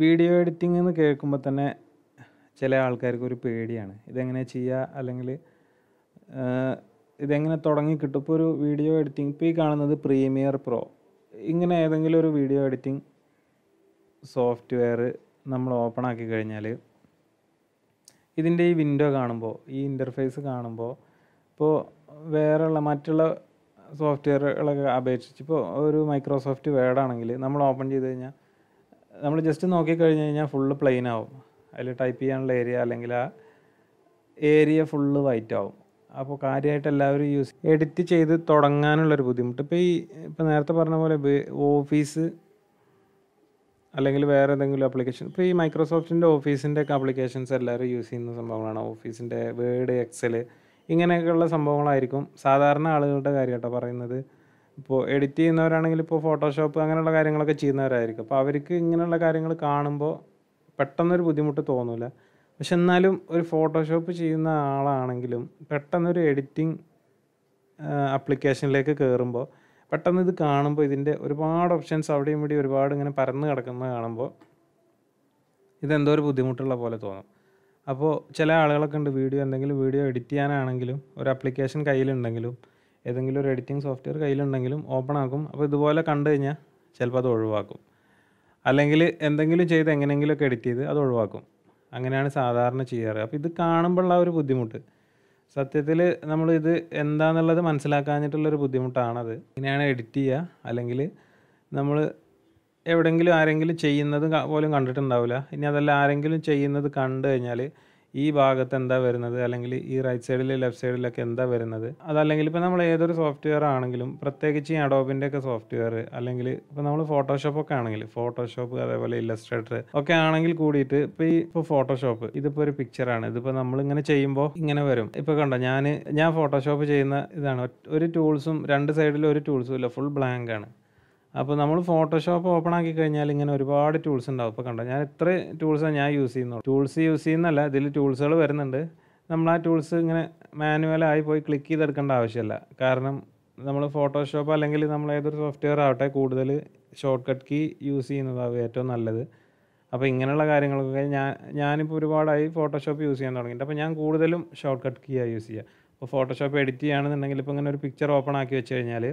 video editing എന്ന് കേൾക്കുമ്പോൾ തന്നെ ചില ആൾക്കാർക്ക് ഒരു പേടിയാണ് ഇതെങ്ങനെ ചെയ്യുക അല്ലെങ്കിൽ ഇതെങ്ങനെ തുടങ്ങി കിട്ടും ഇപ്പോൾ ഒരു വീഡിയോ എഡിറ്റിംഗ് ഇപ്പോൾ ഈ കാണുന്നത് പ്രീമിയർ പ്രോ ഇങ്ങനെ ഏതെങ്കിലും ഒരു വീഡിയോ എഡിറ്റിംഗ് സോഫ്റ്റ്വെയർ നമ്മൾ ഓപ്പൺ ആക്കി കഴിഞ്ഞാൽ ഇതിൻ്റെ ഈ വിൻഡോ കാണുമ്പോൾ ഈ ഇൻ്റർഫേസ് കാണുമ്പോൾ ഇപ്പോൾ വേറെയുള്ള മറ്റുള്ള സോഫ്റ്റ്വെയറുകളൊക്കെ അപേക്ഷിച്ച് ഇപ്പോൾ ഒരു മൈക്രോസോഫ്റ്റ് വേർഡാണെങ്കിൽ നമ്മൾ ഓപ്പൺ ചെയ്ത് കഴിഞ്ഞാൽ നമ്മൾ ജസ്റ്റ് നോക്കി കഴിഞ്ഞാൽ ഫുള്ള് പ്ലെയിൻ ആവും അതിൽ ടൈപ്പ് ചെയ്യാനുള്ള ഏരിയ അല്ലെങ്കിൽ ആ ഏരിയ ഫുള്ള് വൈറ്റ് ആവും അപ്പോൾ കാര്യമായിട്ട് എല്ലാവരും യൂസ് എഡിറ്റ് ചെയ്ത് തുടങ്ങാനുള്ളൊരു ബുദ്ധിമുട്ട് ഇപ്പോൾ ഈ ഇപ്പോൾ നേരത്തെ പറഞ്ഞ പോലെ ഓഫീസ് അല്ലെങ്കിൽ വേറെ എന്തെങ്കിലും ആപ്ലിക്കേഷൻ ഇപ്പോൾ ഈ മൈക്രോസോഫ്റ്റിൻ്റെ ഓഫീസിൻ്റെ ഒക്കെ അപ്ലിക്കേഷൻസ് എല്ലാവരും യൂസ് ചെയ്യുന്ന സംഭവങ്ങളാണ് ഓഫീസിൻ്റെ വേർഡ് എക്സൽ ഇങ്ങനെയൊക്കെയുള്ള സംഭവങ്ങളായിരിക്കും സാധാരണ ആളുകളുടെ കാര്യം പറയുന്നത് ഇപ്പോൾ എഡിറ്റ് ചെയ്യുന്നവരാണെങ്കിൽ ഇപ്പോൾ ഫോട്ടോഷോപ്പ് അങ്ങനെയുള്ള കാര്യങ്ങളൊക്കെ ചെയ്യുന്നവരായിരിക്കും അപ്പോൾ അവർക്ക് ഇങ്ങനെയുള്ള കാര്യങ്ങൾ കാണുമ്പോൾ പെട്ടെന്നൊരു ബുദ്ധിമുട്ട് തോന്നില്ല പക്ഷെ എന്നാലും ഒരു ഫോട്ടോഷോപ്പ് ചെയ്യുന്ന ആളാണെങ്കിലും പെട്ടെന്നൊരു എഡിറ്റിംഗ് ആപ്ലിക്കേഷനിലേക്ക് കയറുമ്പോൾ പെട്ടെന്ന് ഇത് കാണുമ്പോൾ ഇതിൻ്റെ ഒരുപാട് ഓപ്ഷൻസ് അവിടെയും ഇവിടെ ഒരുപാട് ഇങ്ങനെ പരന്ന് കിടക്കുന്നത് കാണുമ്പോൾ ഇതെന്തോ ഒരു ബുദ്ധിമുട്ടുള്ള പോലെ തോന്നും അപ്പോൾ ചില ആളുകളൊക്കെ ഉണ്ട് വീഡിയോ എന്തെങ്കിലും വീഡിയോ എഡിറ്റ് ചെയ്യാനാണെങ്കിലും ഒരു ആപ്ലിക്കേഷൻ കയ്യിലുണ്ടെങ്കിലും ഏതെങ്കിലും ഒരു എഡിറ്റിംഗ് സോഫ്റ്റ്വെയർ കയ്യിലുണ്ടെങ്കിലും ഓപ്പൺ ആക്കും അപ്പോൾ ഇതുപോലെ കണ്ടു കഴിഞ്ഞാൽ ചിലപ്പോൾ അത് ഒഴിവാക്കും അല്ലെങ്കിൽ എന്തെങ്കിലും ചെയ്ത് എങ്ങനെയെങ്കിലുമൊക്കെ എഡിറ്റ് ചെയ്ത് അത് ഒഴിവാക്കും അങ്ങനെയാണ് സാധാരണ ചെയ്യാറ് അപ്പോൾ ഇത് കാണുമ്പോഴുള്ള ഒരു ബുദ്ധിമുട്ട് സത്യത്തിൽ നമ്മൾ ഇത് എന്താണെന്നുള്ളത് മനസ്സിലാക്കാഞ്ഞിട്ടുള്ളൊരു ബുദ്ധിമുട്ടാണത് ഇങ്ങനെയാണ് എഡിറ്റ് ചെയ്യുക അല്ലെങ്കിൽ നമ്മൾ എവിടെയെങ്കിലും ആരെങ്കിലും ചെയ്യുന്നത് പോലും കണ്ടിട്ടുണ്ടാവില്ല ഇനി അതല്ല ആരെങ്കിലും ചെയ്യുന്നത് കണ്ടു കഴിഞ്ഞാൽ ഈ ഭാഗത്ത് എന്താ വരുന്നത് അല്ലെങ്കിൽ ഈ റൈറ്റ് സൈഡിൽ ലെഫ്റ്റ് സൈഡിലൊക്കെ എന്താ വരുന്നത് അതല്ലെങ്കിൽ ഇപ്പോൾ നമ്മൾ ഏതൊരു സോഫ്റ്റ്വെയർ ആണെങ്കിലും പ്രത്യേകിച്ച് ഈ അഡോബിൻ്റെ ഒക്കെ സോഫ്റ്റ്വെയർ അല്ലെങ്കിൽ ഇപ്പോൾ നമ്മൾ ഫോട്ടോഷോപ്പ് ഒക്കെ ആണെങ്കിൽ ഫോട്ടോഷോപ്പ് അതേപോലെ ഇല്ലസ്ട്രേറ്റർ ഒക്കെ ആണെങ്കിൽ കൂടിയിട്ട് ഇപ്പോൾ ഈ ഇപ്പോൾ ഫോട്ടോഷോപ്പ് ഇതിപ്പോൾ ഒരു പിക്ചറാണ് ഇതിപ്പോൾ ഇങ്ങനെ ചെയ്യുമ്പോൾ ഇങ്ങനെ വരും ഇപ്പോൾ കണ്ടോ ഞാൻ ഞാൻ ഫോട്ടോഷോപ്പ് ചെയ്യുന്ന ഇതാണ് ഒരു ടൂൾസും രണ്ട് സൈഡിലും ഒരു ടൂൾസും ഇല്ല ഫുൾ ബ്ലാങ്ക് ആണ് അപ്പോൾ നമ്മൾ ഫോട്ടോഷോപ്പ് ഓപ്പൺ ആക്കി കഴിഞ്ഞാൽ ഇങ്ങനെ ഒരുപാട് ടൂൾസ് ഉണ്ടാവും ഇപ്പോൾ കണ്ടോ ഞാൻ ഇത്ര ടൂൾസാണ് ഞാൻ യൂസ് ചെയ്യുന്നുള്ളൂ ടൂൾസ് യൂസ് ചെയ്യുന്നല്ല ഇതിൽ ടൂൾസുകൾ വരുന്നുണ്ട് നമ്മൾ ആ ടൂൾസ് ഇങ്ങനെ മാനുവലായി പോയി ക്ലിക്ക് ചെയ്തെടുക്കേണ്ട ആവശ്യമില്ല കാരണം നമ്മൾ ഫോട്ടോഷോപ്പ് അല്ലെങ്കിൽ നമ്മൾ ഏതൊരു സോഫ്റ്റ്വെയർ ആവട്ടെ കൂടുതൽ ഷോർട്ട് കട്ട് കീ യൂസ് ചെയ്യുന്നതാവും ഏറ്റവും നല്ലത് അപ്പോൾ ഇങ്ങനെയുള്ള കാര്യങ്ങളൊക്കെ ഞാൻ ഞാനിപ്പോൾ ഒരുപാടായി ഫോട്ടോഷോപ്പ് യൂസ് ചെയ്യാൻ തുടങ്ങിയിട്ട് അപ്പോൾ ഞാൻ കൂടുതലും ഷോർട്ട് കട്ട് കീയാണ് യൂസ് ചെയ്യുക അപ്പോൾ ഫോട്ടോഷോപ്പ് എഡിറ്റ് ചെയ്യുകയാണെന്നുണ്ടെങ്കിൽ ഇപ്പോൾ ഇങ്ങനെ ഒരു പിക്ചർ ഓപ്പൺ ആക്കി വെച്ച് കഴിഞ്ഞാൽ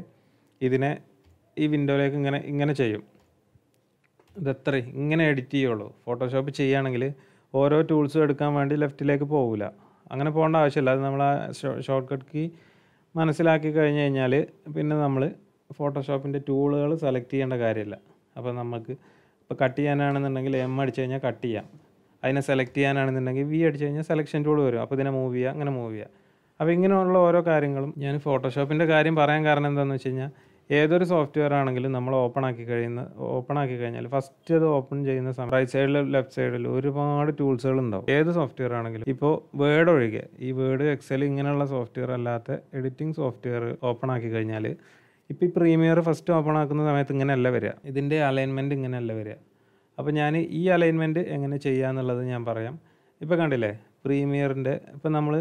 ഇതിനെ ഈ വിൻഡോയിലേക്ക് ഇങ്ങനെ ഇങ്ങനെ ചെയ്യും ഇതെത്ര ഇങ്ങനെ എഡിറ്റ് ചെയ്യുള്ളൂ ഫോട്ടോഷോപ്പ് ചെയ്യുകയാണെങ്കിൽ ഓരോ ടൂൾസും എടുക്കാൻ വേണ്ടി ലെഫ്റ്റിലേക്ക് പോകില്ല അങ്ങനെ പോകേണ്ട ആവശ്യമില്ല അത് നമ്മൾ ആ ഷോർട്ട് കട്ട് കീ മനസ്സിലാക്കി കഴിഞ്ഞ് കഴിഞ്ഞാൽ പിന്നെ നമ്മൾ ഫോട്ടോഷോപ്പിൻ്റെ ടൂളുകൾ സെലക്ട് ചെയ്യേണ്ട കാര്യമില്ല അപ്പോൾ നമുക്ക് ഇപ്പോൾ കട്ട് ചെയ്യാനാണെന്നുണ്ടെങ്കിൽ എം അടിച്ച് കഴിഞ്ഞാൽ കട്ട് ചെയ്യാം അതിനെ സെലക്ട് ചെയ്യാനാണെന്നുണ്ടെങ്കിൽ വി അടിച്ച് കഴിഞ്ഞാൽ സെലക്ഷൻ ടൂൾ വരും അപ്പോൾ ഇതിനെ മൂവ് ചെയ്യുക അങ്ങനെ മൂവ് ചെയ്യുക അപ്പോൾ ഇങ്ങനെയുള്ള ഓരോ കാര്യങ്ങളും ഞാൻ ഫോട്ടോഷോപ്പിൻ്റെ കാര്യം പറയാൻ കാരണം എന്താണെന്ന് വെച്ച് കഴിഞ്ഞാൽ ഏതൊരു സോഫ്റ്റ്വെയർ ആണെങ്കിലും നമ്മൾ ഓപ്പൺ ആക്കി കഴിയുന്ന ഓപ്പൺ ആക്കി കഴിഞ്ഞാൽ ഫസ്റ്റ് അത് ഓപ്പൺ ചെയ്യുന്ന സമയം റൈറ്റ് സൈഡിലും ലെഫ്റ്റ് സൈഡിലും ഒരുപാട് ടൂൾസുകൾ ഉണ്ടാവും ഏത് സോഫ്റ്റ്വെയർ ആണെങ്കിലും ഇപ്പോൾ വേർഡ് ഒഴികെ ഈ വേർഡ് എക്സൽ ഇങ്ങനെയുള്ള സോഫ്റ്റ്വെയർ അല്ലാത്ത എഡിറ്റിംഗ് സോഫ്റ്റ്വെയർ ഓപ്പൺ ആക്കി കഴിഞ്ഞാൽ ഇപ്പം ഈ പ്രീമിയർ ഫസ്റ്റ് ഓപ്പൺ ആക്കുന്ന സമയത്ത് ഇങ്ങനെയല്ല വരിക ഇതിൻ്റെ അലൈൻമെൻറ്റ് ഇങ്ങനെയല്ല വരിക അപ്പോൾ ഞാൻ ഈ അലൈൻമെൻറ്റ് എങ്ങനെ ചെയ്യുക എന്നുള്ളത് ഞാൻ പറയാം ഇപ്പോൾ കണ്ടില്ലേ പ്രീമിയറിൻ്റെ ഇപ്പം നമ്മൾ